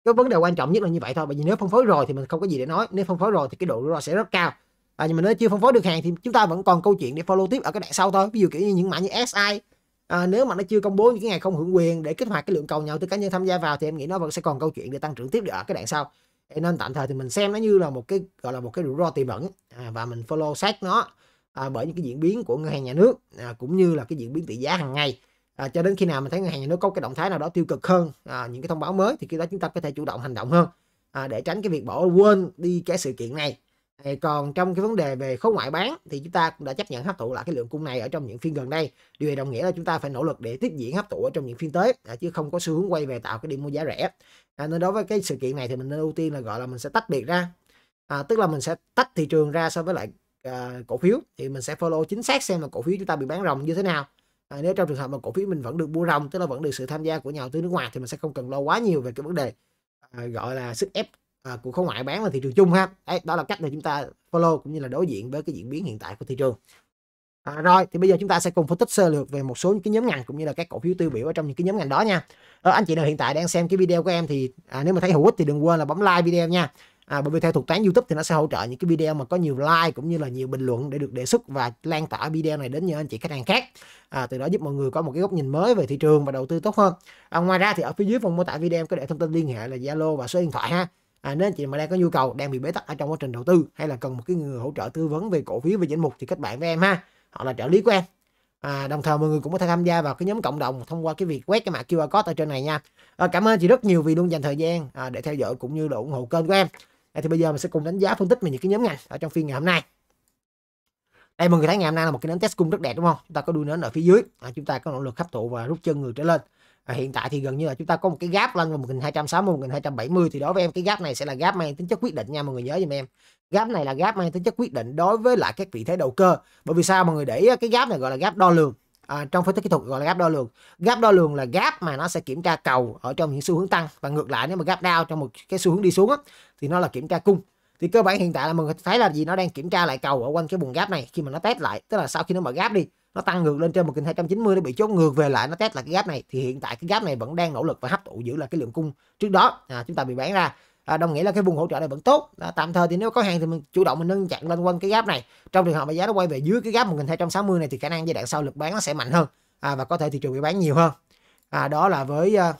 cái vấn đề quan trọng nhất là như vậy thôi bởi vì nếu phân phối rồi thì mình không có gì để nói nếu phân phối rồi thì cái độ rủi ro sẽ rất cao à, nhưng mà nếu chưa phân phối được hàng thì chúng ta vẫn còn câu chuyện để follow tiếp ở cái đoạn sau thôi ví dụ kiểu như những mã như SI à, nếu mà nó chưa công bố những cái ngày không hưởng quyền để kích hoạt cái lượng cầu nhà đầu tư cá nhân tham gia vào thì em nghĩ nó vẫn sẽ còn câu chuyện để tăng trưởng tiếp ở cái đoạn sau nên tạm thời thì mình xem nó như là một cái gọi là một cái rủi ro tiềm ẩn à, và mình follow sát nó à, bởi những cái diễn biến của ngân hàng nhà nước à, cũng như là cái diễn biến tỷ giá hàng ngày à, cho đến khi nào mình thấy ngân hàng nhà nước có cái động thái nào đó tiêu cực hơn à, những cái thông báo mới thì khi đó chúng ta có thể chủ động hành động hơn à, để tránh cái việc bỏ quên đi cái sự kiện này còn trong cái vấn đề về khối ngoại bán thì chúng ta cũng đã chấp nhận hấp thụ lại cái lượng cung này ở trong những phiên gần đây điều này đồng nghĩa là chúng ta phải nỗ lực để tiếp diễn hấp thụ ở trong những phiên tới à, chứ không có xu hướng quay về tạo cái điểm mua giá rẻ à, nên đối với cái sự kiện này thì mình nên ưu tiên là gọi là mình sẽ tách biệt ra à, tức là mình sẽ tách thị trường ra so với lại à, cổ phiếu thì mình sẽ follow chính xác xem là cổ phiếu chúng ta bị bán rồng như thế nào à, nếu trong trường hợp mà cổ phiếu mình vẫn được mua rồng tức là vẫn được sự tham gia của nhà đầu tư nước ngoài thì mình sẽ không cần lo quá nhiều về cái vấn đề à, gọi là sức ép à, ờ, của khối ngoại bán vào thị trường chung ha đấy, đó là cách để chúng ta follow cũng như là đối diện với cái diễn biến hiện tại của thị trường à, rồi thì bây giờ chúng ta sẽ cùng phân tích sơ lược về một số những cái nhóm ngành cũng như là các cổ phiếu tiêu biểu ở trong những cái nhóm ngành đó nha à, anh chị nào hiện tại đang xem cái video của em thì à, nếu mà thấy hữu ích thì đừng quên là bấm like video nha à, bởi vì theo thuật toán YouTube thì nó sẽ hỗ trợ những cái video mà có nhiều like cũng như là nhiều bình luận để được đề xuất và lan tỏa video này đến những anh chị khách hàng khác à, từ đó giúp mọi người có một cái góc nhìn mới về thị trường và đầu tư tốt hơn à, ngoài ra thì ở phía dưới phần mô tả video em có để thông tin liên hệ là Zalo và số điện thoại ha à, nên chị mà đang có nhu cầu đang bị bế tắc ở trong quá trình đầu tư hay là cần một cái người hỗ trợ tư vấn về cổ phiếu về danh mục thì kết bạn với em ha họ là trợ lý của em à, đồng thời mọi người cũng có thể tham gia vào cái nhóm cộng đồng thông qua cái việc quét cái mã QR code ở trên này nha à, cảm ơn chị rất nhiều vì luôn dành thời gian à, để theo dõi cũng như là ủng hộ kênh của em à, thì bây giờ mình sẽ cùng đánh giá phân tích về những cái nhóm ngành ở trong phiên ngày hôm nay đây mọi người thấy ngày hôm nay là một cái nến test cung rất đẹp đúng không chúng ta có đuôi nến ở phía dưới à, chúng ta có nỗ lực hấp thụ và rút chân người trở lên à, hiện tại thì gần như là chúng ta có một cái gáp lên vào 1260 1270 thì đối với em cái gáp này sẽ là gáp mang tính chất quyết định nha mọi người nhớ giùm em gáp này là gáp mang tính chất quyết định đối với lại các vị thế đầu cơ bởi vì sao mọi người để ý cái gáp này gọi là gáp đo lường à, trong phân tích kỹ thuật gọi là gáp đo lường gáp đo lường là gáp mà nó sẽ kiểm tra cầu ở trong những xu hướng tăng và ngược lại nếu mà gáp down trong một cái xu hướng đi xuống á, thì nó là kiểm tra cung thì cơ bản hiện tại là mọi người thấy là gì nó đang kiểm tra lại cầu ở quanh cái vùng gáp này khi mà nó test lại tức là sau khi nó mở gáp đi nó tăng ngược lên trên 1290 nó bị chốt ngược về lại nó test là cái gap này thì hiện tại cái gap này vẫn đang nỗ lực và hấp thụ giữ là cái lượng cung trước đó à, chúng ta bị bán ra à, đồng nghĩa là cái vùng hỗ trợ này vẫn tốt à, tạm thời thì nếu có hàng thì mình chủ động mình nâng chặn lên quanh cái gap này trong trường hợp mà giá nó quay về dưới cái gap 1260 này thì khả năng giai đoạn sau lực bán nó sẽ mạnh hơn à, và có thể thị trường bị bán nhiều hơn à, đó là với à,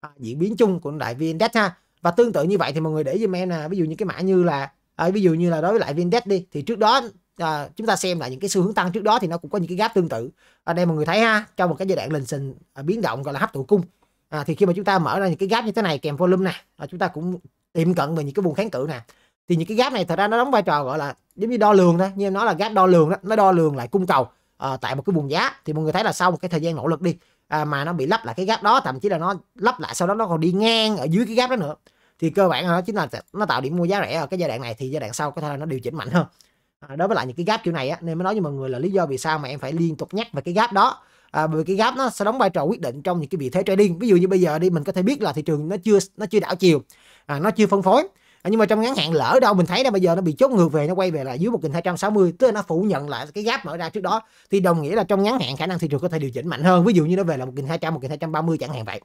à diễn biến chung của đại viên ha và tương tự như vậy thì mọi người để giùm em là ví dụ như cái mã như là à, ví dụ như là đối với lại VNDex đi thì trước đó à, chúng ta xem lại những cái xu hướng tăng trước đó thì nó cũng có những cái gap tương tự ở đây mọi người thấy ha trong một cái giai đoạn lình xình à, biến động gọi là hấp thụ cung à, thì khi mà chúng ta mở ra những cái gap như thế này kèm volume nè à, chúng ta cũng tiệm cận về những cái vùng kháng cự nè thì những cái gap này thật ra nó đóng vai trò gọi là giống như đo lường đó như em nói là gap đo lường đó nó đo lường lại cung cầu à, tại một cái vùng giá thì mọi người thấy là sau một cái thời gian nỗ lực đi à, mà nó bị lắp lại cái gap đó thậm chí là nó lắp lại sau đó nó còn đi ngang ở dưới cái gap đó nữa thì cơ bản là nó chính là nó tạo điểm mua giá rẻ ở cái giai đoạn này thì giai đoạn sau có thể là nó điều chỉnh mạnh hơn à, đối với lại những cái gap kiểu này á nên mới nói với mọi người là lý do vì sao mà em phải liên tục nhắc về cái gap đó à, bởi vì cái gap nó sẽ đóng vai trò quyết định trong những cái vị thế trading ví dụ như bây giờ đi mình có thể biết là thị trường nó chưa nó chưa đảo chiều à, nó chưa phân phối à, nhưng mà trong ngắn hạn lỡ đâu mình thấy là bây giờ nó bị chốt ngược về nó quay về là dưới 1260 tức là nó phủ nhận lại cái gap mở ra trước đó thì đồng nghĩa là trong ngắn hạn khả năng thị trường có thể điều chỉnh mạnh hơn ví dụ như nó về là 1200 1230 chẳng hạn vậy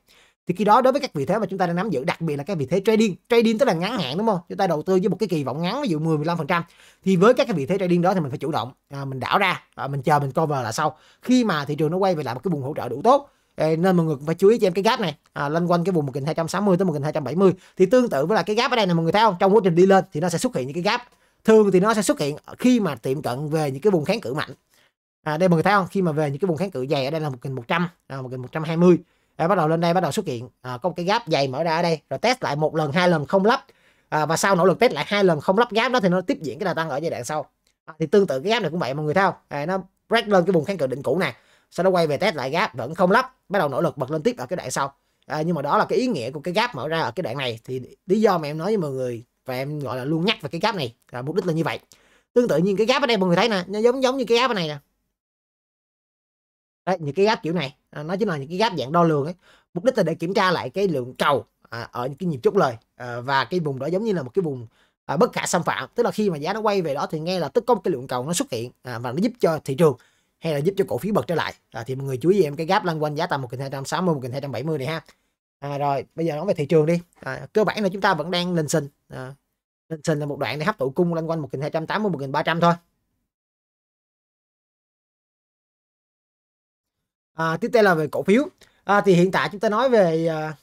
thì khi đó đối với các vị thế mà chúng ta đang nắm giữ đặc biệt là các vị thế trading trading tức là ngắn hạn đúng không chúng ta đầu tư với một cái kỳ vọng ngắn ví dụ 10 15 phần trăm thì với các cái vị thế trading đó thì mình phải chủ động à, mình đảo ra và mình chờ mình cover là sau khi mà thị trường nó quay về lại một cái vùng hỗ trợ đủ tốt nên mọi người cũng phải chú ý cho em cái gap này à, lên quanh cái vùng 1260 tới 1270 thì tương tự với là cái gap ở đây là mọi người thấy không trong quá trình đi lên thì nó sẽ xuất hiện những cái gap thường thì nó sẽ xuất hiện khi mà tiệm cận về những cái vùng kháng cự mạnh à, đây mọi người thấy không khi mà về những cái vùng kháng cự dày ở đây là 1100 à, 1120 à, bắt đầu lên đây bắt đầu xuất hiện à, có một cái gap dày mở ra ở đây rồi test lại một lần hai lần không lắp à, và sau nỗ lực test lại hai lần không lắp gáp đó thì nó tiếp diễn cái đà tăng ở giai đoạn sau à, thì tương tự cái gáp này cũng vậy mọi người thấy không à, nó break lên cái vùng kháng cự định cũ này sau đó quay về test lại gáp vẫn không lắp bắt đầu nỗ lực bật lên tiếp ở cái đoạn sau à, nhưng mà đó là cái ý nghĩa của cái gáp mở ra ở cái đoạn này thì lý do mà em nói với mọi người và em gọi là luôn nhắc về cái gáp này là mục đích là như vậy tương tự như cái gáp ở đây mọi người thấy nè nó giống giống như cái gáp ở này nè Đấy, những cái gáp kiểu này à, nó chính là những cái gáp dạng đo lường ấy mục đích là để kiểm tra lại cái lượng cầu à, ở những cái nhịp chốt lời à, và cái vùng đó giống như là một cái vùng à, bất khả xâm phạm tức là khi mà giá nó quay về đó thì nghe là tức có một cái lượng cầu nó xuất hiện à, và nó giúp cho thị trường hay là giúp cho cổ phiếu bật trở lại à, thì mọi người chú ý em cái gap lăn quanh giá tầm 1260 1270 này ha à, rồi bây giờ nói về thị trường đi à, cơ bản là chúng ta vẫn đang lên sinh à, lên sinh là một đoạn để hấp thụ cung lăn quanh 1280 1300 thôi à, tiếp theo là về cổ phiếu à, thì hiện tại chúng ta nói về à,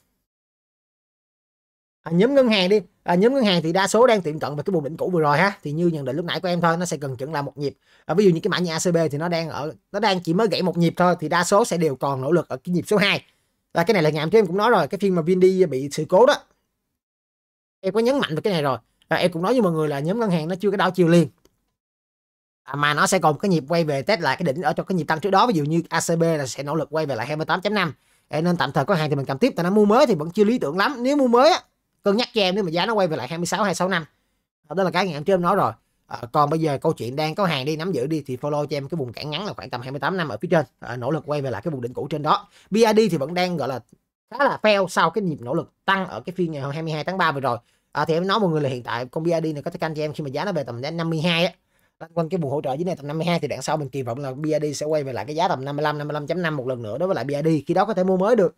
à, nhóm ngân hàng đi à, nhóm ngân hàng thì đa số đang tiệm cận về cái vùng đỉnh cũ vừa rồi ha thì như nhận định lúc nãy của em thôi nó sẽ cần chuẩn là một nhịp à, ví dụ như cái mã như ACB thì nó đang ở nó đang chỉ mới gãy một nhịp thôi thì đa số sẽ đều còn nỗ lực ở cái nhịp số 2 và cái này là ngàm hôm em cũng nói rồi cái phiên mà Vindy bị sự cố đó em có nhấn mạnh về cái này rồi và em cũng nói với mọi người là nhóm ngân hàng nó chưa có đảo chiều liền À, mà nó sẽ còn cái nhịp quay về test lại cái đỉnh ở trong cái nhịp tăng trước đó ví dụ như ACB là sẽ nỗ lực quay về lại 28.5 nên tạm thời có hàng thì mình cầm tiếp tại nó mua mới thì vẫn chưa lý tưởng lắm nếu mua mới á cân nhắc cho em nếu mà giá nó quay về lại 26 26 ờ, đó là cái ngày em trước nói rồi à, còn bây giờ câu chuyện đang có hàng đi nắm giữ đi thì follow cho em cái vùng cản ngắn là khoảng tầm 28 năm ở phía trên à, nỗ lực quay về lại cái vùng đỉnh cũ trên đó BID thì vẫn đang gọi là khá là fail sau cái nhịp nỗ lực tăng ở cái phiên ngày hôm 22 tháng 3 vừa rồi à, thì em nói mọi người là hiện tại con BID này có thể canh cho em khi mà giá nó về tầm đến 52 á đánh quanh cái vùng hỗ trợ dưới này tầm 52 thì đạn sau mình kỳ vọng là BID sẽ quay về lại cái giá tầm 55 55.5 một lần nữa đối với lại BID khi đó có thể mua mới được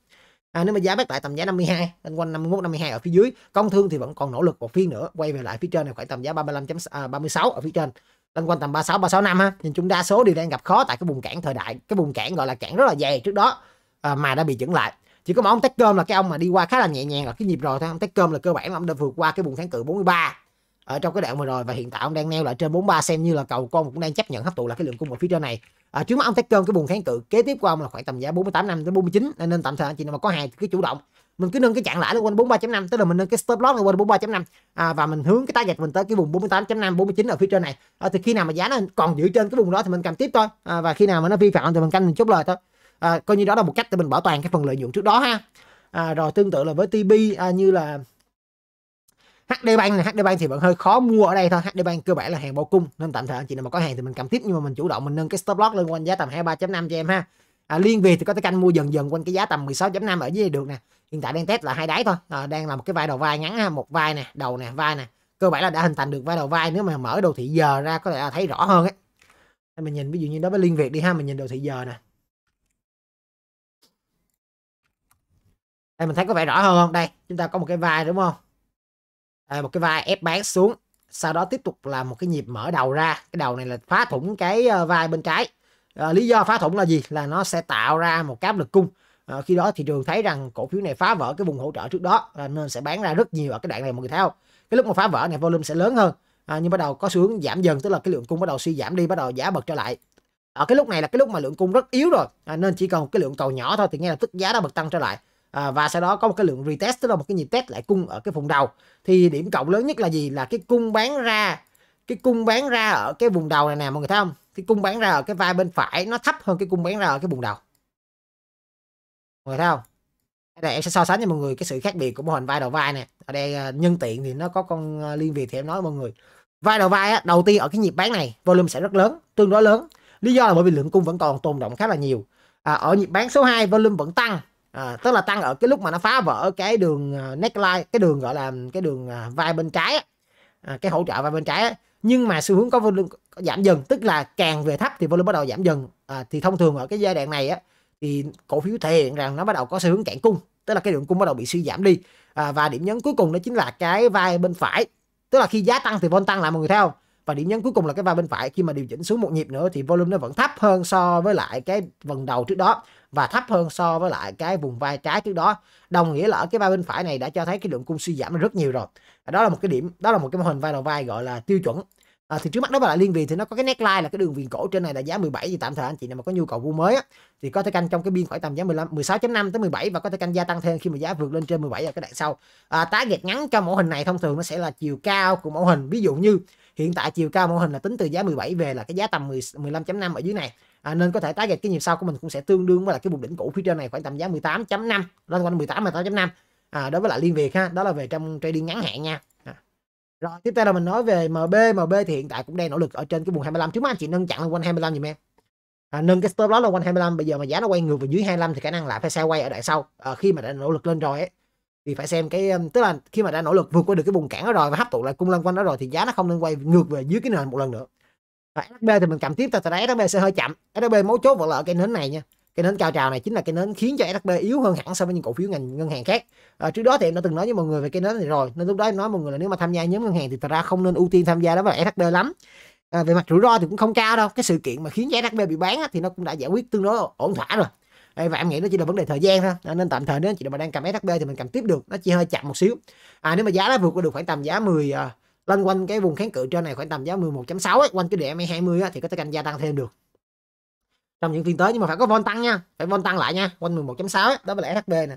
à, nếu mà giá bắt tại tầm giá 52 lên quanh 51 52 ở phía dưới công thương thì vẫn còn nỗ lực một phiên nữa quay về lại phía trên này khoảng tầm giá 35 à, 36 ở phía trên lên quanh tầm 36 365 ha nhìn chung đa số đều đang gặp khó tại cái vùng cản thời đại cái vùng cản gọi là cản rất là dày trước đó à, mà đã bị chững lại chỉ có mỗi ông Techcom là cái ông mà đi qua khá là nhẹ nhàng ở cái nhịp rồi thôi ông Techcom là cơ bản là ông đã vượt qua cái vùng kháng cự 43 ở trong cái đoạn vừa rồi và hiện tại ông đang neo lại trên 43 xem như là cầu con cũng đang chấp nhận hấp thụ là cái lượng cung ở phía trên này à, trước mắt ông Taker cái buồn kháng cự kế tiếp của ông là khoảng tầm giá 48 năm tới 49 nên, nên tạm thời anh chị nào mà có hàng thì cứ chủ động mình cứ nâng cái chặn lãi lên quanh 43.5 tức là mình nâng cái stop loss lên quanh 43.5 à, và mình hướng cái tay gạch mình tới cái vùng 48.5 49 ở phía trên này à, thì khi nào mà giá nó còn giữ trên cái vùng đó thì mình cầm tiếp thôi à, và khi nào mà nó vi phạm thì mình canh mình chốt lời thôi à, coi như đó là một cách để mình bảo toàn cái phần lợi nhuận trước đó ha à, rồi tương tự là với TB à, như là HD Bank này, HD Bank thì vẫn hơi khó mua ở đây thôi. HD Bank cơ bản là hàng bao cung nên tạm thời anh chị nào mà có hàng thì mình cầm tiếp nhưng mà mình chủ động mình nâng cái stop loss lên quanh giá tầm 23.5 cho em ha. À, liên Việt thì có thể canh mua dần dần quanh cái giá tầm 16.5 ở dưới được nè. Hiện tại đang test là hai đáy thôi. À, đang là một cái vai đầu vai ngắn ha, một vai nè, đầu nè, vai nè. Cơ bản là đã hình thành được vai đầu vai nếu mà mở đồ thị giờ ra có thể là thấy rõ hơn ấy. Mình nhìn ví dụ như đó với Liên Việt đi ha, mình nhìn đồ thị giờ nè. Đây mình thấy có vẻ rõ hơn không? Đây, chúng ta có một cái vai đúng không? à, một cái vai ép bán xuống sau đó tiếp tục là một cái nhịp mở đầu ra cái đầu này là phá thủng cái ờ, vai bên trái à, lý do phá thủng là gì là nó sẽ tạo ra một cáp lực cung à, khi đó thị trường thấy rằng cổ phiếu này phá vỡ cái vùng hỗ trợ trước đó à, nên sẽ bán ra rất nhiều ở cái đoạn này mọi người thấy không cái lúc mà phá vỡ này volume sẽ lớn hơn à, nhưng bắt đầu có xu hướng giảm dần tức là cái lượng cung bắt đầu suy giảm đi bắt đầu giá bật trở lại ở cái lúc này là cái lúc mà lượng cung rất yếu rồi à, nên chỉ cần cái lượng cầu nhỏ thôi thì ngay là tức giá đã bật tăng trở lại à, và sau đó có một cái lượng retest tức là một cái nhịp test lại cung ở cái vùng đầu thì điểm cộng lớn nhất là gì là cái cung bán ra cái cung bán ra ở cái vùng đầu này nè mọi người thấy không cái cung bán ra ở cái vai bên phải nó thấp hơn cái cung bán ra ở cái vùng đầu mọi người thấy không đây em sẽ so sánh cho mọi người cái sự khác biệt của mô hình vai đầu vai nè ở đây à, nhân tiện thì nó có con à, liên việt thì em nói mọi người vai đầu vai á, đầu tiên ở cái nhịp bán này volume sẽ rất lớn tương đối lớn lý do là bởi vì lượng cung vẫn còn tồn động khá là nhiều à, ở nhịp bán số 2 volume vẫn tăng à, tức là tăng ở cái lúc mà nó phá vỡ cái đường à, neckline cái đường gọi là cái đường à, vai bên trái á, à, cái hỗ trợ vai bên trái á. nhưng mà xu hướng có volume giảm dần tức là càng về thấp thì volume bắt đầu giảm dần à, thì thông thường ở cái giai đoạn này á thì cổ phiếu thể hiện rằng nó bắt đầu có xu hướng cạn cung tức là cái lượng cung bắt đầu bị suy giảm đi à, và điểm nhấn cuối cùng đó chính là cái vai bên phải tức là khi giá tăng thì vol tăng lại mọi người theo và điểm nhấn cuối cùng là cái vai bên phải khi mà điều chỉnh xuống một nhịp nữa thì volume nó vẫn thấp hơn so với lại cái vần đầu trước đó và thấp hơn so với lại cái vùng vai trái trước đó đồng nghĩa là ở cái vai bên phải này đã cho thấy cái lượng cung suy giảm rất nhiều rồi đó là một cái điểm đó là một cái mô hình vai đầu vai gọi là tiêu chuẩn à, thì trước mắt đó là liên viền thì nó có cái neckline là cái đường viền cổ trên này là giá 17 thì tạm thời anh chị nào mà có nhu cầu mua mới á, thì có thể canh trong cái biên khoảng tầm giá 15 16.5 tới 17 và có thể canh gia tăng thêm khi mà giá vượt lên trên 17 ở cái đoạn sau à, tá gạch ngắn cho mẫu hình này thông thường nó sẽ là chiều cao của mẫu hình ví dụ như hiện tại chiều cao mẫu hình là tính từ giá 17 về là cái giá tầm 10, 15.5 ở dưới này à, nên có thể tá gạch cái nhịp sau của mình cũng sẽ tương đương với là cái vùng đỉnh cũ phía trên này khoảng tầm giá 18.5 lên quanh 18 18.5 à, đối với lại liên việt ha đó là về trong trading ngắn hạn nha rồi tiếp theo là mình nói về MB, MB thì hiện tại cũng đang nỗ lực ở trên cái vùng 25. Trước mắt anh chị nâng chặn lên quanh 25 dùm em. À, nâng cái stop loss lên quanh 25 bây giờ mà giá nó quay ngược về dưới 25 thì khả năng lại phải xe quay ở đoạn sau. À, khi mà đã nỗ lực lên rồi ấy thì phải xem cái tức là khi mà đã nỗ lực vượt qua được cái vùng cản đó rồi và hấp thụ lại cung lân quanh đó rồi thì giá nó không nên quay ngược về dưới cái nền một lần nữa. Và SB thì mình cầm tiếp ta tại SB sẽ hơi chậm. SB mấu chốt vẫn là ở cái nến này nha cái nến cao trào này chính là cái nến khiến cho SHB yếu hơn hẳn so với những cổ phiếu ngành ngân hàng khác à, trước đó thì em đã từng nói với mọi người về cái nến này rồi nên lúc đó em nói mọi người là nếu mà tham gia nhóm ngân hàng thì thật ra không nên ưu tiên tham gia đó với SHB lắm à, về mặt rủi ro thì cũng không cao đâu cái sự kiện mà khiến cho SHB bị bán á, thì nó cũng đã giải quyết tương đối ổn thỏa rồi à, và em nghĩ nó chỉ là vấn đề thời gian thôi à, nên tạm thời nếu chị mà đang cầm SHB thì mình cầm tiếp được nó chỉ hơi chậm một xíu à nếu mà giá nó vượt qua được khoảng tầm giá 10 à, lên quanh cái vùng kháng cự trên này khoảng tầm giá 11.6 quanh cái điểm 20 á, thì có thể canh gia tăng thêm được trong những phiên tới nhưng mà phải có vol tăng nha phải vol tăng lại nha quanh 11.6 đó là SHB nè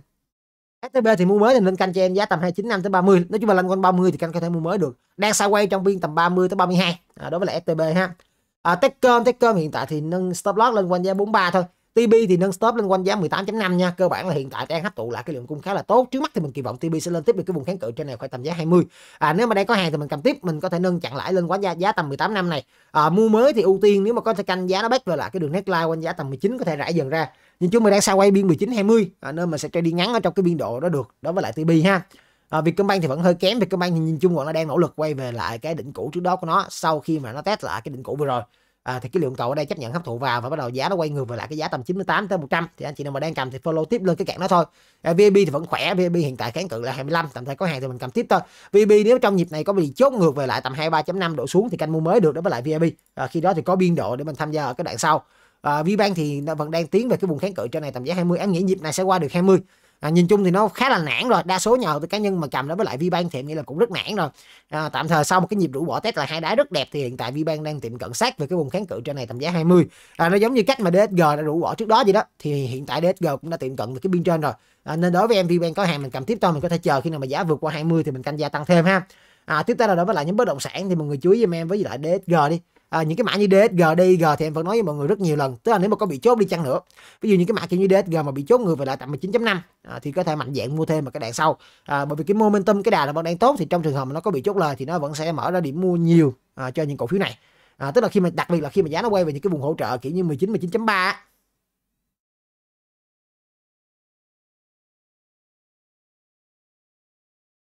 STB thì mua mới thì nên canh cho em giá tầm 295 tới 30 nói chung là lên quanh 30 thì canh có thể mua mới được đang xa quay trong biên tầm 30 tới 32 à, đối với lại STB ha à, Techcom Techcom hiện tại thì nâng stop loss lên quanh giá 43 thôi TB thì nâng stop lên quanh giá 18.5 nha cơ bản là hiện tại đang hấp thụ lại cái lượng cung khá là tốt trước mắt thì mình kỳ vọng TB sẽ lên tiếp được cái vùng kháng cự trên này khoảng tầm giá 20 à, nếu mà đây có hàng thì mình cầm tiếp mình có thể nâng chặn lại lên quanh giá giá tầm 18 năm này à, mua mới thì ưu tiên nếu mà có thể canh giá nó bắt về lại cái đường neckline quanh giá tầm 19 có thể rải dần ra nhưng chúng mình đang xa quay biên 19 20 à, nên mình sẽ chơi đi ngắn ở trong cái biên độ đó được đối với lại TB ha À, Vietcombank thì vẫn hơi kém Vietcombank thì nhìn chung vẫn đang nỗ lực quay về lại cái đỉnh cũ trước đó của nó sau khi mà nó test lại cái đỉnh cũ vừa rồi à, thì cái lượng cầu ở đây chấp nhận hấp thụ vào và bắt đầu giá nó quay ngược về lại cái giá tầm 98 tới 100 thì anh chị nào mà đang cầm thì follow tiếp lên cái cạn đó thôi à, VIP thì vẫn khỏe VIP hiện tại kháng cự là 25 tạm thời có hàng thì mình cầm tiếp thôi VIP nếu trong nhịp này có bị chốt ngược về lại tầm 23.5 độ xuống thì canh mua mới được đó với lại VIP à, khi đó thì có biên độ để mình tham gia ở cái đoạn sau à, VBank thì vẫn đang tiến về cái vùng kháng cự trên này tầm giá 20 em nghĩ nhịp này sẽ qua được 20 à, nhìn chung thì nó khá là nản rồi đa số nhà đầu tư cá nhân mà cầm nó với lại vbank thì em nghĩ là cũng rất nản rồi à, tạm thời sau một cái nhịp rũ bỏ test là hai đá rất đẹp thì hiện tại vbank đang tiệm cận sát về cái vùng kháng cự trên này tầm giá 20 à, nó giống như cách mà dsg đã rũ bỏ trước đó vậy đó thì hiện tại dsg cũng đã tiệm cận được cái biên trên rồi à, nên đối với em vbank có hàng mình cầm tiếp thôi mình có thể chờ khi nào mà giá vượt qua 20 thì mình canh gia tăng thêm ha à, tiếp theo là đối với lại những bất động sản thì mọi người chú ý giùm em với lại dsg đi à, những cái mã như DSG, DIG thì em vẫn nói với mọi người rất nhiều lần tức là nếu mà có bị chốt đi chăng nữa ví dụ như cái mã kiểu như DSG mà bị chốt người về lại tầm 19.5 à, thì có thể mạnh dạng mua thêm vào cái đạn sau à, bởi vì cái momentum cái đà là vẫn đang tốt thì trong trường hợp mà nó có bị chốt lời thì nó vẫn sẽ mở ra điểm mua nhiều à, cho những cổ phiếu này à, tức là khi mà đặc biệt là khi mà giá nó quay về những cái vùng hỗ trợ kiểu như 19 19.3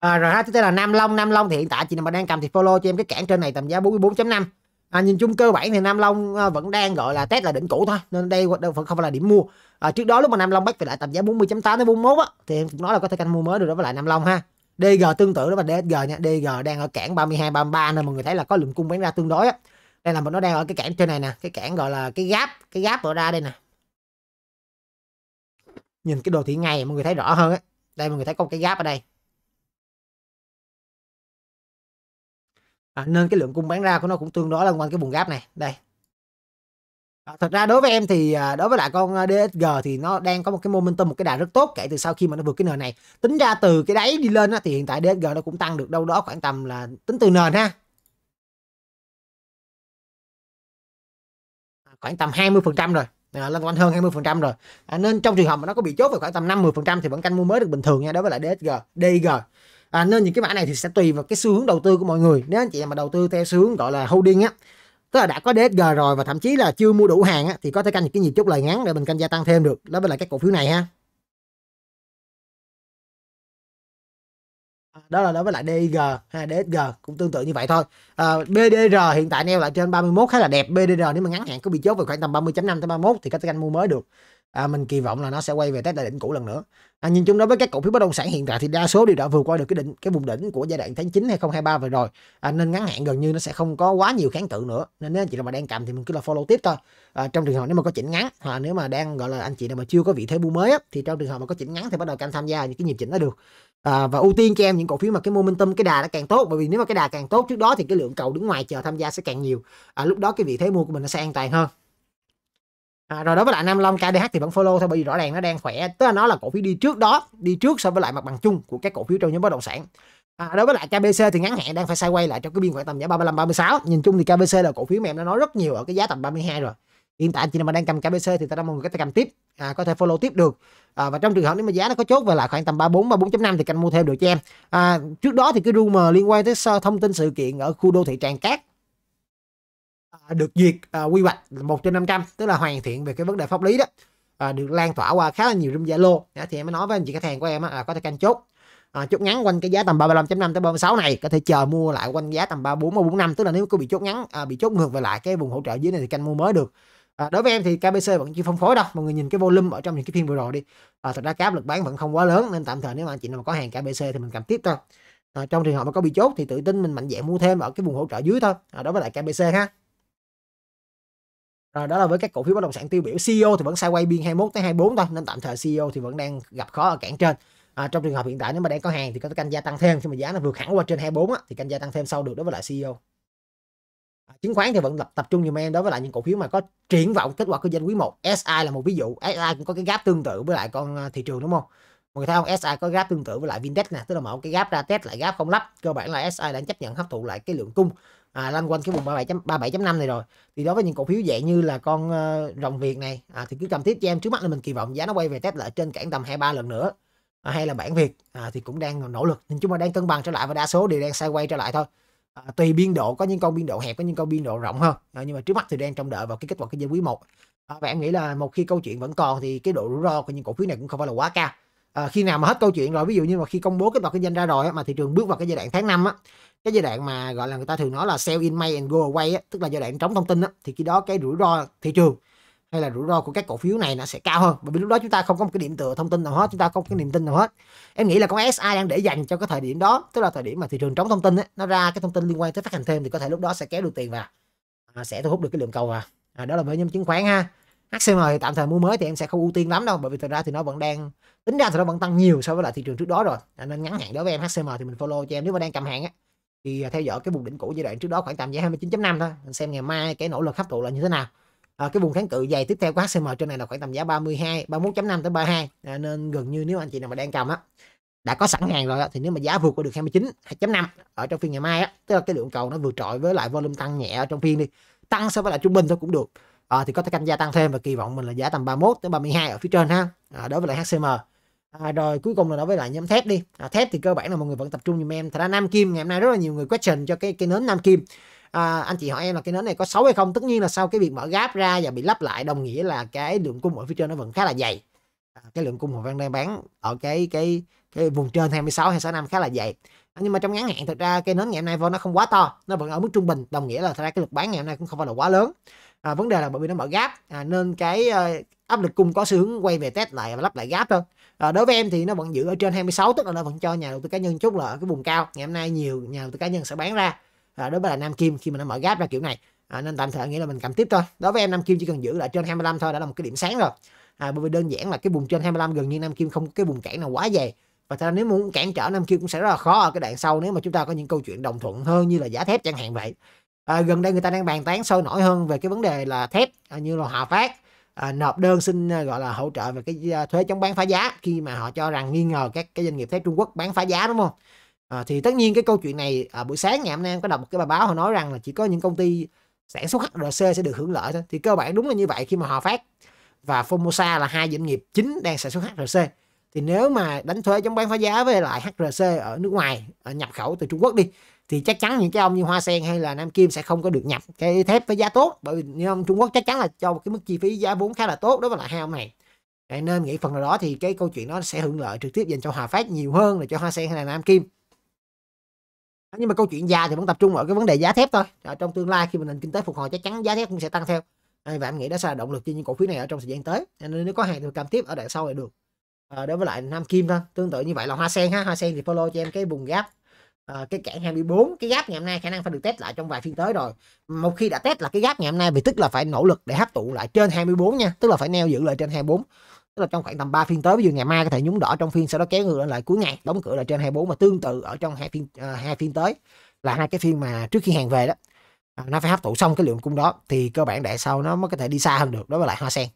À, rồi ha, tiếp theo là Nam Long, Nam Long thì hiện tại chị nào mà đang cầm thì follow cho em cái cản trên này tầm giá 44.5 à, nhìn chung cơ bản thì Nam Long ờ, vẫn đang gọi là test là đỉnh cũ thôi nên đây vẫn không phải là điểm mua à, trước đó lúc mà Nam Long bắt về lại tầm giá 40.8 đến 41 á thì em cũng nói là có thể canh mua mới được đó với lại Nam Long ha DG tương tự đó và DG nha DG đang ở cảng 32 33 nên mọi người thấy là có lượng cung bán ra tương đối á đây là mình nó đang ở cái cảng trên này nè cái cảng gọi là cái gáp cái gáp ở ra đây nè nhìn cái đồ thị ngày mọi người thấy rõ hơn á đây mọi người thấy có một cái gáp ở đây à, nên cái lượng cung bán ra của nó cũng tương đối là quanh cái vùng gáp này đây à, thật ra đối với em thì à, đối với lại con à, DSG thì nó đang có một cái momentum một cái đà rất tốt kể từ sau khi mà nó vượt cái nền này tính ra từ cái đáy đi lên á, thì hiện tại DSG nó cũng tăng được đâu đó khoảng tầm là tính từ nền ha à, khoảng tầm 20% rồi à, lên quanh hơn 20% rồi à, nên trong trường hợp mà nó có bị chốt về khoảng tầm 50% thì vẫn canh mua mới được bình thường nha đối với lại DSG DG à, nên những cái mã này thì sẽ tùy vào cái xu hướng đầu tư của mọi người nếu anh chị mà đầu tư theo xu hướng gọi là holding á tức là đã có DSG rồi và thậm chí là chưa mua đủ hàng á, thì có thể canh những cái nhịp chốt lời ngắn để mình canh gia tăng thêm được đó là các cổ phiếu này ha à, đó là đối với lại DIG hay DSG cũng tương tự như vậy thôi à, BDR hiện tại neo lại trên 31 khá là đẹp BDR nếu mà ngắn hạn có bị chốt về khoảng tầm 30.5 tới 31 thì các anh mua mới được à, mình kỳ vọng là nó sẽ quay về test đại đỉnh cũ lần nữa à, nhìn chung đối với các cổ phiếu bất động sản hiện tại thì đa số đều đã vượt qua được cái đỉnh cái vùng đỉnh của giai đoạn tháng 9 2023 vừa rồi à, nên ngắn hạn gần như nó sẽ không có quá nhiều kháng cự nữa nên nếu anh chị nào mà đang cầm thì mình cứ là follow tiếp thôi à, trong trường hợp nếu mà có chỉnh ngắn hoặc nếu mà đang gọi là anh chị nào mà chưa có vị thế mua mới á, thì trong trường hợp mà có chỉnh ngắn thì bắt đầu cam tham gia những cái nhịp chỉnh đó được à, và ưu tiên cho em những cổ phiếu mà cái momentum cái đà nó càng tốt bởi vì nếu mà cái đà càng tốt trước đó thì cái lượng cầu đứng ngoài chờ tham gia sẽ càng nhiều à, lúc đó cái vị thế mua của mình nó sẽ an toàn hơn À, rồi đối với lại Nam Long KDH thì vẫn follow thôi bởi vì rõ ràng nó đang khỏe, tức là nó là cổ phiếu đi trước đó, đi trước so với lại mặt bằng chung của các cổ phiếu trong nhóm bất động sản. À, đối với lại KBC thì ngắn hạn đang phải sai quay lại trong cái biên khoảng tầm giá 35 36. Nhìn chung thì KBC là cổ phiếu mềm đã nói rất nhiều ở cái giá tầm 32 rồi. Hiện tại chị nào mà đang cầm KBC thì ta đang mong người ta cầm tiếp, à, có thể follow tiếp được. À, và trong trường hợp nếu mà giá nó có chốt về lại khoảng tầm 34 34.5 thì canh mua thêm được cho em. À, trước đó thì cái rumor liên quan tới thông tin sự kiện ở khu đô thị Tràng Cát À, được duyệt à, quy hoạch 1 trên 500 tức là hoàn thiện về cái vấn đề pháp lý đó à, được lan tỏa qua khá là nhiều room Zalo à, thì em mới nói với anh chị khách hàng của em á, à, có thể canh chốt à, chốt ngắn quanh cái giá tầm 35.5 tới 36 này có thể chờ mua lại quanh giá tầm 34 45 tức là nếu có bị chốt ngắn à, bị chốt ngược về lại cái vùng hỗ trợ dưới này thì canh mua mới được à, đối với em thì KBC vẫn chưa phân phối đâu mọi người nhìn cái volume ở trong những cái phiên vừa rồi đi à, thật ra cái lực bán vẫn không quá lớn nên tạm thời nếu mà anh chị nào có hàng KBC thì mình cầm tiếp thôi à, trong trường hợp mà có bị chốt thì tự tin mình mạnh dạn mua thêm ở cái vùng hỗ trợ dưới thôi à, đối với lại KBC ha rồi đó là với các cổ phiếu bất động sản tiêu biểu. CEO thì vẫn quay biên 21 tới 24 thôi nên tạm thời CEO thì vẫn đang gặp khó ở cản trên. À, trong trường hợp hiện tại nếu mà đang có hàng thì có canh gia tăng thêm khi mà giá nó vượt hẳn qua trên 24 á, thì canh gia tăng thêm sau được đối với lại CEO. À, chứng khoán thì vẫn lập tập trung nhiều men đối với lại những cổ phiếu mà có triển vọng kết quả kinh doanh quý 1. SI là một ví dụ. SI cũng có cái gap tương tự với lại con à, thị trường đúng không? Mọi người thấy không? SI có gap tương tự với lại Vindex nè, tức là mở cái gap ra test lại gap không lắp. Cơ bản là SI đã chấp nhận hấp thụ lại cái lượng cung à, lăn quanh cái vùng 37.37.5 này rồi thì đối với những cổ phiếu dạng như là con uh, rồng việt này à, thì cứ cầm tiếp cho em trước mắt là mình kỳ vọng giá nó quay về test lại trên cản tầm hai ba lần nữa à, hay là bản việt à, thì cũng đang nỗ lực nhưng chúng ta đang cân bằng trở lại và đa số đều đang quay trở lại thôi à, tùy biên độ có những con biên độ hẹp có những con biên độ rộng hơn à, nhưng mà trước mắt thì đang trông đợi vào cái kết quả kinh doanh quý một à, và em nghĩ là một khi câu chuyện vẫn còn thì cái độ rủi ro của những cổ phiếu này cũng không phải là quá cao à, khi nào mà hết câu chuyện rồi ví dụ như mà khi công bố cái quả kinh doanh ra rồi mà thị trường bước vào cái giai đoạn tháng 5 á cái giai đoạn mà gọi là người ta thường nói là sell in May and go away á, tức là giai đoạn trống thông tin á, thì khi đó cái rủi ro thị trường hay là rủi ro của các cổ phiếu này nó sẽ cao hơn bởi vì lúc đó chúng ta không có một cái điểm tựa thông tin nào hết chúng ta không có cái niềm tin nào hết em nghĩ là con SI đang để dành cho cái thời điểm đó tức là thời điểm mà thị trường trống thông tin ấy, nó ra cái thông tin liên quan tới phát hành thêm thì có thể lúc đó sẽ kéo được tiền vào à, sẽ thu hút được cái lượng cầu vào à, đó là với nhóm chứng khoán ha HCM thì tạm thời mua mới thì em sẽ không ưu tiên lắm đâu bởi vì thật ra thì nó vẫn đang tính ra thì nó vẫn tăng nhiều so với lại thị trường trước đó rồi nên ngắn hạn đối với em HCM thì mình follow cho em nếu mà đang cầm hàng á thì à, theo dõi cái vùng đỉnh cũ giai đoạn trước đó khoảng tầm giá 29.5 thôi mình xem ngày mai cái nỗ lực hấp thụ là như thế nào à, cái vùng kháng cự dày tiếp theo của HCM trên này là khoảng tầm giá 32 31.5 tới 32 à, nên gần như nếu anh chị nào mà đang cầm á đã có sẵn hàng rồi á, thì nếu mà giá vượt qua được 29 2.5 ở trong phiên ngày mai á tức là cái lượng cầu nó vượt trội với lại volume tăng nhẹ ở trong phiên đi tăng so với lại trung bình thôi cũng được à, thì có thể canh gia tăng thêm và kỳ vọng mình là giá tầm 31 tới 32 ở phía trên ha à, đối với lại HCM À, rồi cuối cùng là nói với lại nhóm thép đi à, thép thì cơ bản là mọi người vẫn tập trung dùm em thật ra nam kim ngày hôm nay rất là nhiều người question cho cái cái nến nam kim à, anh chị hỏi em là cái nến này có xấu hay không tất nhiên là sau cái việc mở gáp ra và bị lắp lại đồng nghĩa là cái lượng cung ở phía trên nó vẫn khá là dày à, cái lượng cung hoàng đang bán ở cái cái cái vùng trên 26 hay 65 khá là dày à, nhưng mà trong ngắn hạn thật ra cái nến ngày hôm nay vô nó không quá to nó vẫn ở mức trung bình đồng nghĩa là thật ra cái lực bán ngày hôm nay cũng không phải là quá lớn à, vấn đề là bởi vì nó mở gáp à, nên cái uh, áp lực cung có xu hướng quay về test lại và lắp lại gáp thôi à, đối với em thì nó vẫn giữ ở trên 26 tức là nó vẫn cho nhà đầu tư cá nhân chút là ở cái vùng cao ngày hôm nay nhiều nhà đầu tư cá nhân sẽ bán ra à, đối với là Nam Kim khi mà nó mở gap ra kiểu này à, nên tạm thời nghĩa là mình cầm tiếp thôi đối với em Nam Kim chỉ cần giữ lại trên 25 thôi đã là một cái điểm sáng rồi à, bởi vì đơn giản là cái vùng trên 25 gần như Nam Kim không có cái vùng cản nào quá dày và thật ra nếu muốn cản trở Nam Kim cũng sẽ rất là khó ở cái đoạn sau nếu mà chúng ta có những câu chuyện đồng thuận hơn như là giá thép chẳng hạn vậy à, gần đây người ta đang bàn tán sôi nổi hơn về cái vấn đề là thép à, như là Hòa Phát à, nộp đơn xin à, gọi là hỗ trợ về cái à, thuế chống bán phá giá khi mà họ cho rằng nghi ngờ các cái doanh nghiệp thép Trung Quốc bán phá giá đúng không? À, thì tất nhiên cái câu chuyện này à, buổi sáng ngày hôm nay em có đọc một cái bài báo họ nói rằng là chỉ có những công ty sản xuất HRC sẽ được hưởng lợi thôi. Thì cơ bản đúng là như vậy khi mà họ Phát và Formosa là hai doanh nghiệp chính đang sản xuất HRC. Thì nếu mà đánh thuế chống bán phá giá với lại HRC ở nước ngoài à, nhập khẩu từ Trung Quốc đi thì chắc chắn những cái ông như hoa sen hay là nam kim sẽ không có được nhập cái thép với giá tốt bởi vì như ông trung quốc chắc chắn là cho một cái mức chi phí giá vốn khá là tốt đối với lại hai ông này Đấy, nên nghĩ phần nào đó thì cái câu chuyện nó sẽ hưởng lợi trực tiếp dành cho hòa phát nhiều hơn là cho hoa sen hay là nam kim nhưng mà câu chuyện dài thì vẫn tập trung ở cái vấn đề giá thép thôi ở trong tương lai khi mà nền kinh tế phục hồi chắc chắn giá thép cũng sẽ tăng theo và em nghĩ đó sẽ là động lực cho những cổ phiếu này ở trong thời gian tới nên nếu có hàng thì cầm tiếp ở đoạn sau là được à, đối với lại nam kim thôi tương tự như vậy là hoa sen ha hoa sen thì follow cho em cái vùng gap à, cái cản 24 cái gap ngày hôm nay khả năng phải được test lại trong vài phiên tới rồi một khi đã test là cái gap ngày hôm nay vì tức là phải nỗ lực để hấp thụ lại trên 24 nha tức là phải neo giữ lại trên 24 tức là trong khoảng tầm 3 phiên tới ví dụ ngày mai có thể nhúng đỏ trong phiên sau đó kéo ngược lại cuối ngày đóng cửa lại trên 24 mà tương tự ở trong hai phiên ờ, hai uh, phiên tới là hai cái phiên mà trước khi hàng về đó ờ, nó phải hấp thụ xong cái lượng cung đó thì cơ bản đại sau nó mới có thể đi xa hơn được đối với lại hoa sen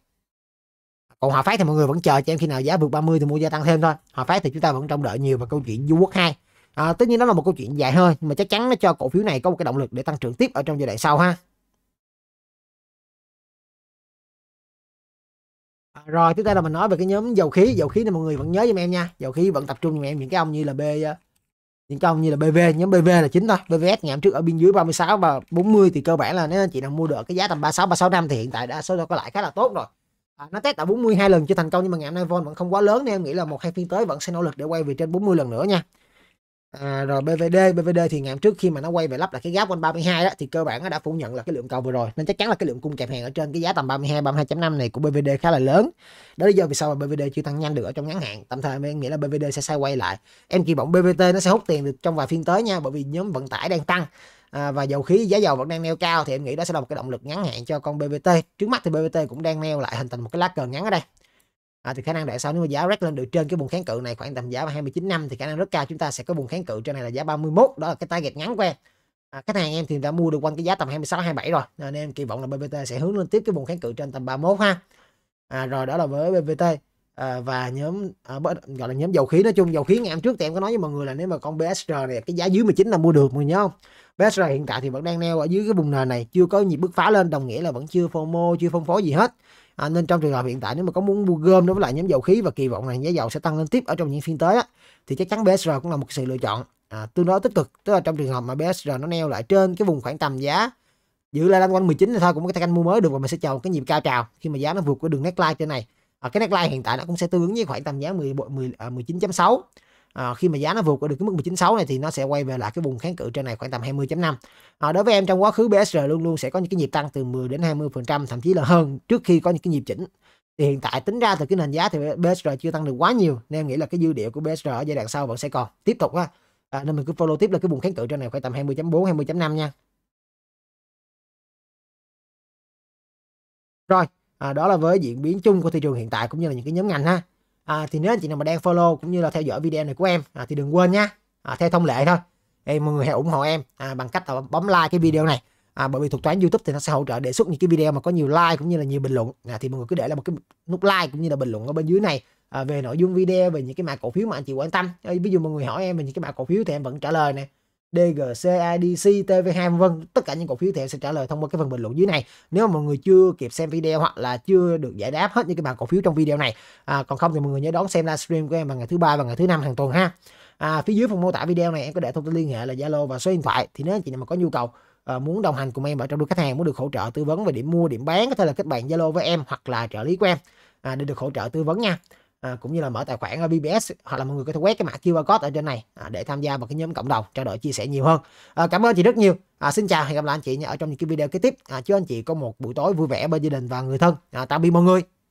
còn hòa phát thì mọi người vẫn chờ cho em khi nào giá vượt 30 thì mua gia tăng thêm thôi hòa phát thì chúng ta vẫn trông đợi nhiều vào câu chuyện du quốc 2 À, tất nhiên đó là một câu chuyện dài hơi nhưng mà chắc chắn nó cho cổ phiếu này có một cái động lực để tăng trưởng tiếp ở trong giai đoạn sau ha. À, rồi tiếp theo là mình nói về cái nhóm dầu khí, dầu khí thì mọi người vẫn nhớ giùm em nha. Dầu khí vẫn tập trung giùm em những cái ông như là B ờ, những cái ông như là BV, nhóm BV là chính thôi. BVS ngày hôm trước ở biên dưới 36 và 40 thì cơ bản là nếu anh chị nào mua được cái giá tầm 36 365 thì hiện tại đã số có lại khá là tốt rồi. À, nó test ở 42 lần chưa thành công nhưng mà ngày hôm nay Vol vẫn không quá lớn nên em nghĩ là một hai phiên tới vẫn sẽ nỗ lực để quay về trên 40 lần nữa nha. À, rồi BVD, BVD thì ngày hôm trước khi mà nó quay về lắp lại cái giá quanh 32 đó thì cơ bản nó đã phủ nhận là cái lượng cầu vừa rồi nên chắc chắn là cái lượng cung kẹp hàng ở trên cái giá tầm 32 32.5 này của BVD khá là lớn. Đó lý do vì sao mà BVD chưa tăng nhanh được ở trong ngắn hạn. Tạm thời em nghĩ là BVD sẽ sai quay lại. Em kỳ vọng BVT nó sẽ hút tiền được trong vài phiên tới nha bởi vì nhóm vận tải đang tăng. À, và dầu khí giá dầu vẫn đang neo cao thì em nghĩ đó sẽ là một cái động lực ngắn hạn cho con BVT. Trước mắt thì BVT cũng đang neo lại hình thành một cái lá cờ ngắn ở đây à, thì khả năng tại sao nếu mà giá rét lên được trên cái vùng kháng cự này khoảng tầm giá 29 năm thì khả năng rất cao chúng ta sẽ có vùng kháng cự trên này là giá 31 đó là cái target ngắn của à, khách hàng em thì đã mua được quanh cái giá tầm 26 27 rồi à, nên em kỳ vọng là BBT sẽ hướng lên tiếp cái vùng kháng cự trên tầm 31 ha à, rồi đó là với BBT à, và nhóm à, gọi là nhóm dầu khí nói chung dầu khí ngày em trước thì em có nói với mọi người là nếu mà con BSR này cái giá dưới 19 là mua được mọi nhớ không BSR hiện tại thì vẫn đang neo ở dưới cái vùng nền này chưa có nhịp bước phá lên đồng nghĩa là vẫn chưa FOMO chưa phân phối gì hết à, nên trong trường hợp hiện tại nếu mà có muốn mua gom đối với lại nhóm dầu khí và kỳ vọng rằng giá dầu sẽ tăng lên tiếp ở trong những phiên tới á, thì chắc chắn BSR cũng là một sự lựa chọn à, tương đối tích cực tức là trong trường hợp mà BSR nó neo lại trên cái vùng khoảng tầm giá giữ lại quanh 19 thì thôi cũng có thể canh mua mới được và mình sẽ chờ một cái nhịp cao trào khi mà giá nó vượt qua đường neckline trên này à, cái neckline hiện tại nó cũng sẽ tương ứng với khoảng tầm giá 10, 10 19.6 à, khi mà giá nó vượt qua được cái mức 196 này thì nó sẽ quay về lại cái vùng kháng cự trên này khoảng tầm 20.5 à, ờ, đối với em trong quá khứ BSR luôn luôn sẽ có những cái nhịp tăng từ 10 đến 20 phần trăm thậm chí là hơn trước khi có những cái nhịp chỉnh thì hiện tại tính ra từ cái nền giá thì BSR chưa tăng được quá nhiều nên em nghĩ là cái dư địa của BSR ở giai đoạn sau vẫn sẽ còn tiếp tục á. à, nên mình cứ follow tiếp là cái vùng kháng cự trên này khoảng tầm 20.4 20.5 nha rồi à, đó là với diễn biến chung của thị trường hiện tại cũng như là những cái nhóm ngành ha à, thì nếu anh chị nào mà đang follow cũng như là theo dõi video này của em à, thì đừng quên nhé à, theo thông lệ thôi em mọi người hãy ủng hộ em à, bằng cách là bấm like cái video này à, bởi vì thuật toán youtube thì nó sẽ hỗ trợ đề xuất những cái video mà có nhiều like cũng như là nhiều bình luận à, thì mọi người cứ để lại một cái nút like cũng như là bình luận ở bên dưới này à, về nội dung video về những cái mã cổ phiếu mà anh chị quan tâm à, ví dụ mọi người hỏi em về những cái mã cổ phiếu thì em vẫn trả lời nè DGC, IDC, TV2 vân tất cả những cổ phiếu thì em sẽ trả lời thông qua cái phần bình luận dưới này nếu mà mọi người chưa kịp xem video hoặc là chưa được giải đáp hết những cái bàn cổ phiếu trong video này à, còn không thì mọi người nhớ đón xem livestream của em vào ngày thứ ba và ngày thứ năm hàng tuần ha à, phía dưới phần mô tả video này em có để thông tin liên hệ là Zalo và số điện thoại thì nếu anh chị nào mà có nhu cầu À, muốn đồng hành cùng em ở trong đôi khách hàng muốn được hỗ trợ tư vấn về điểm mua điểm bán có thể là kết bạn zalo với em hoặc là trợ lý của em à, để được hỗ trợ tư vấn nha à, cũng như là mở tài khoản ở BBS hoặc là mọi người có thể quét cái mã QR code ở trên này à, để tham gia vào cái nhóm cộng đồng trao đổi chia sẻ nhiều hơn à, cảm ơn chị rất nhiều à, xin chào hẹn gặp lại anh chị ở trong những cái video kế tiếp à, chúc anh chị có một buổi tối vui vẻ bên gia đình và người thân à, tạm biệt mọi người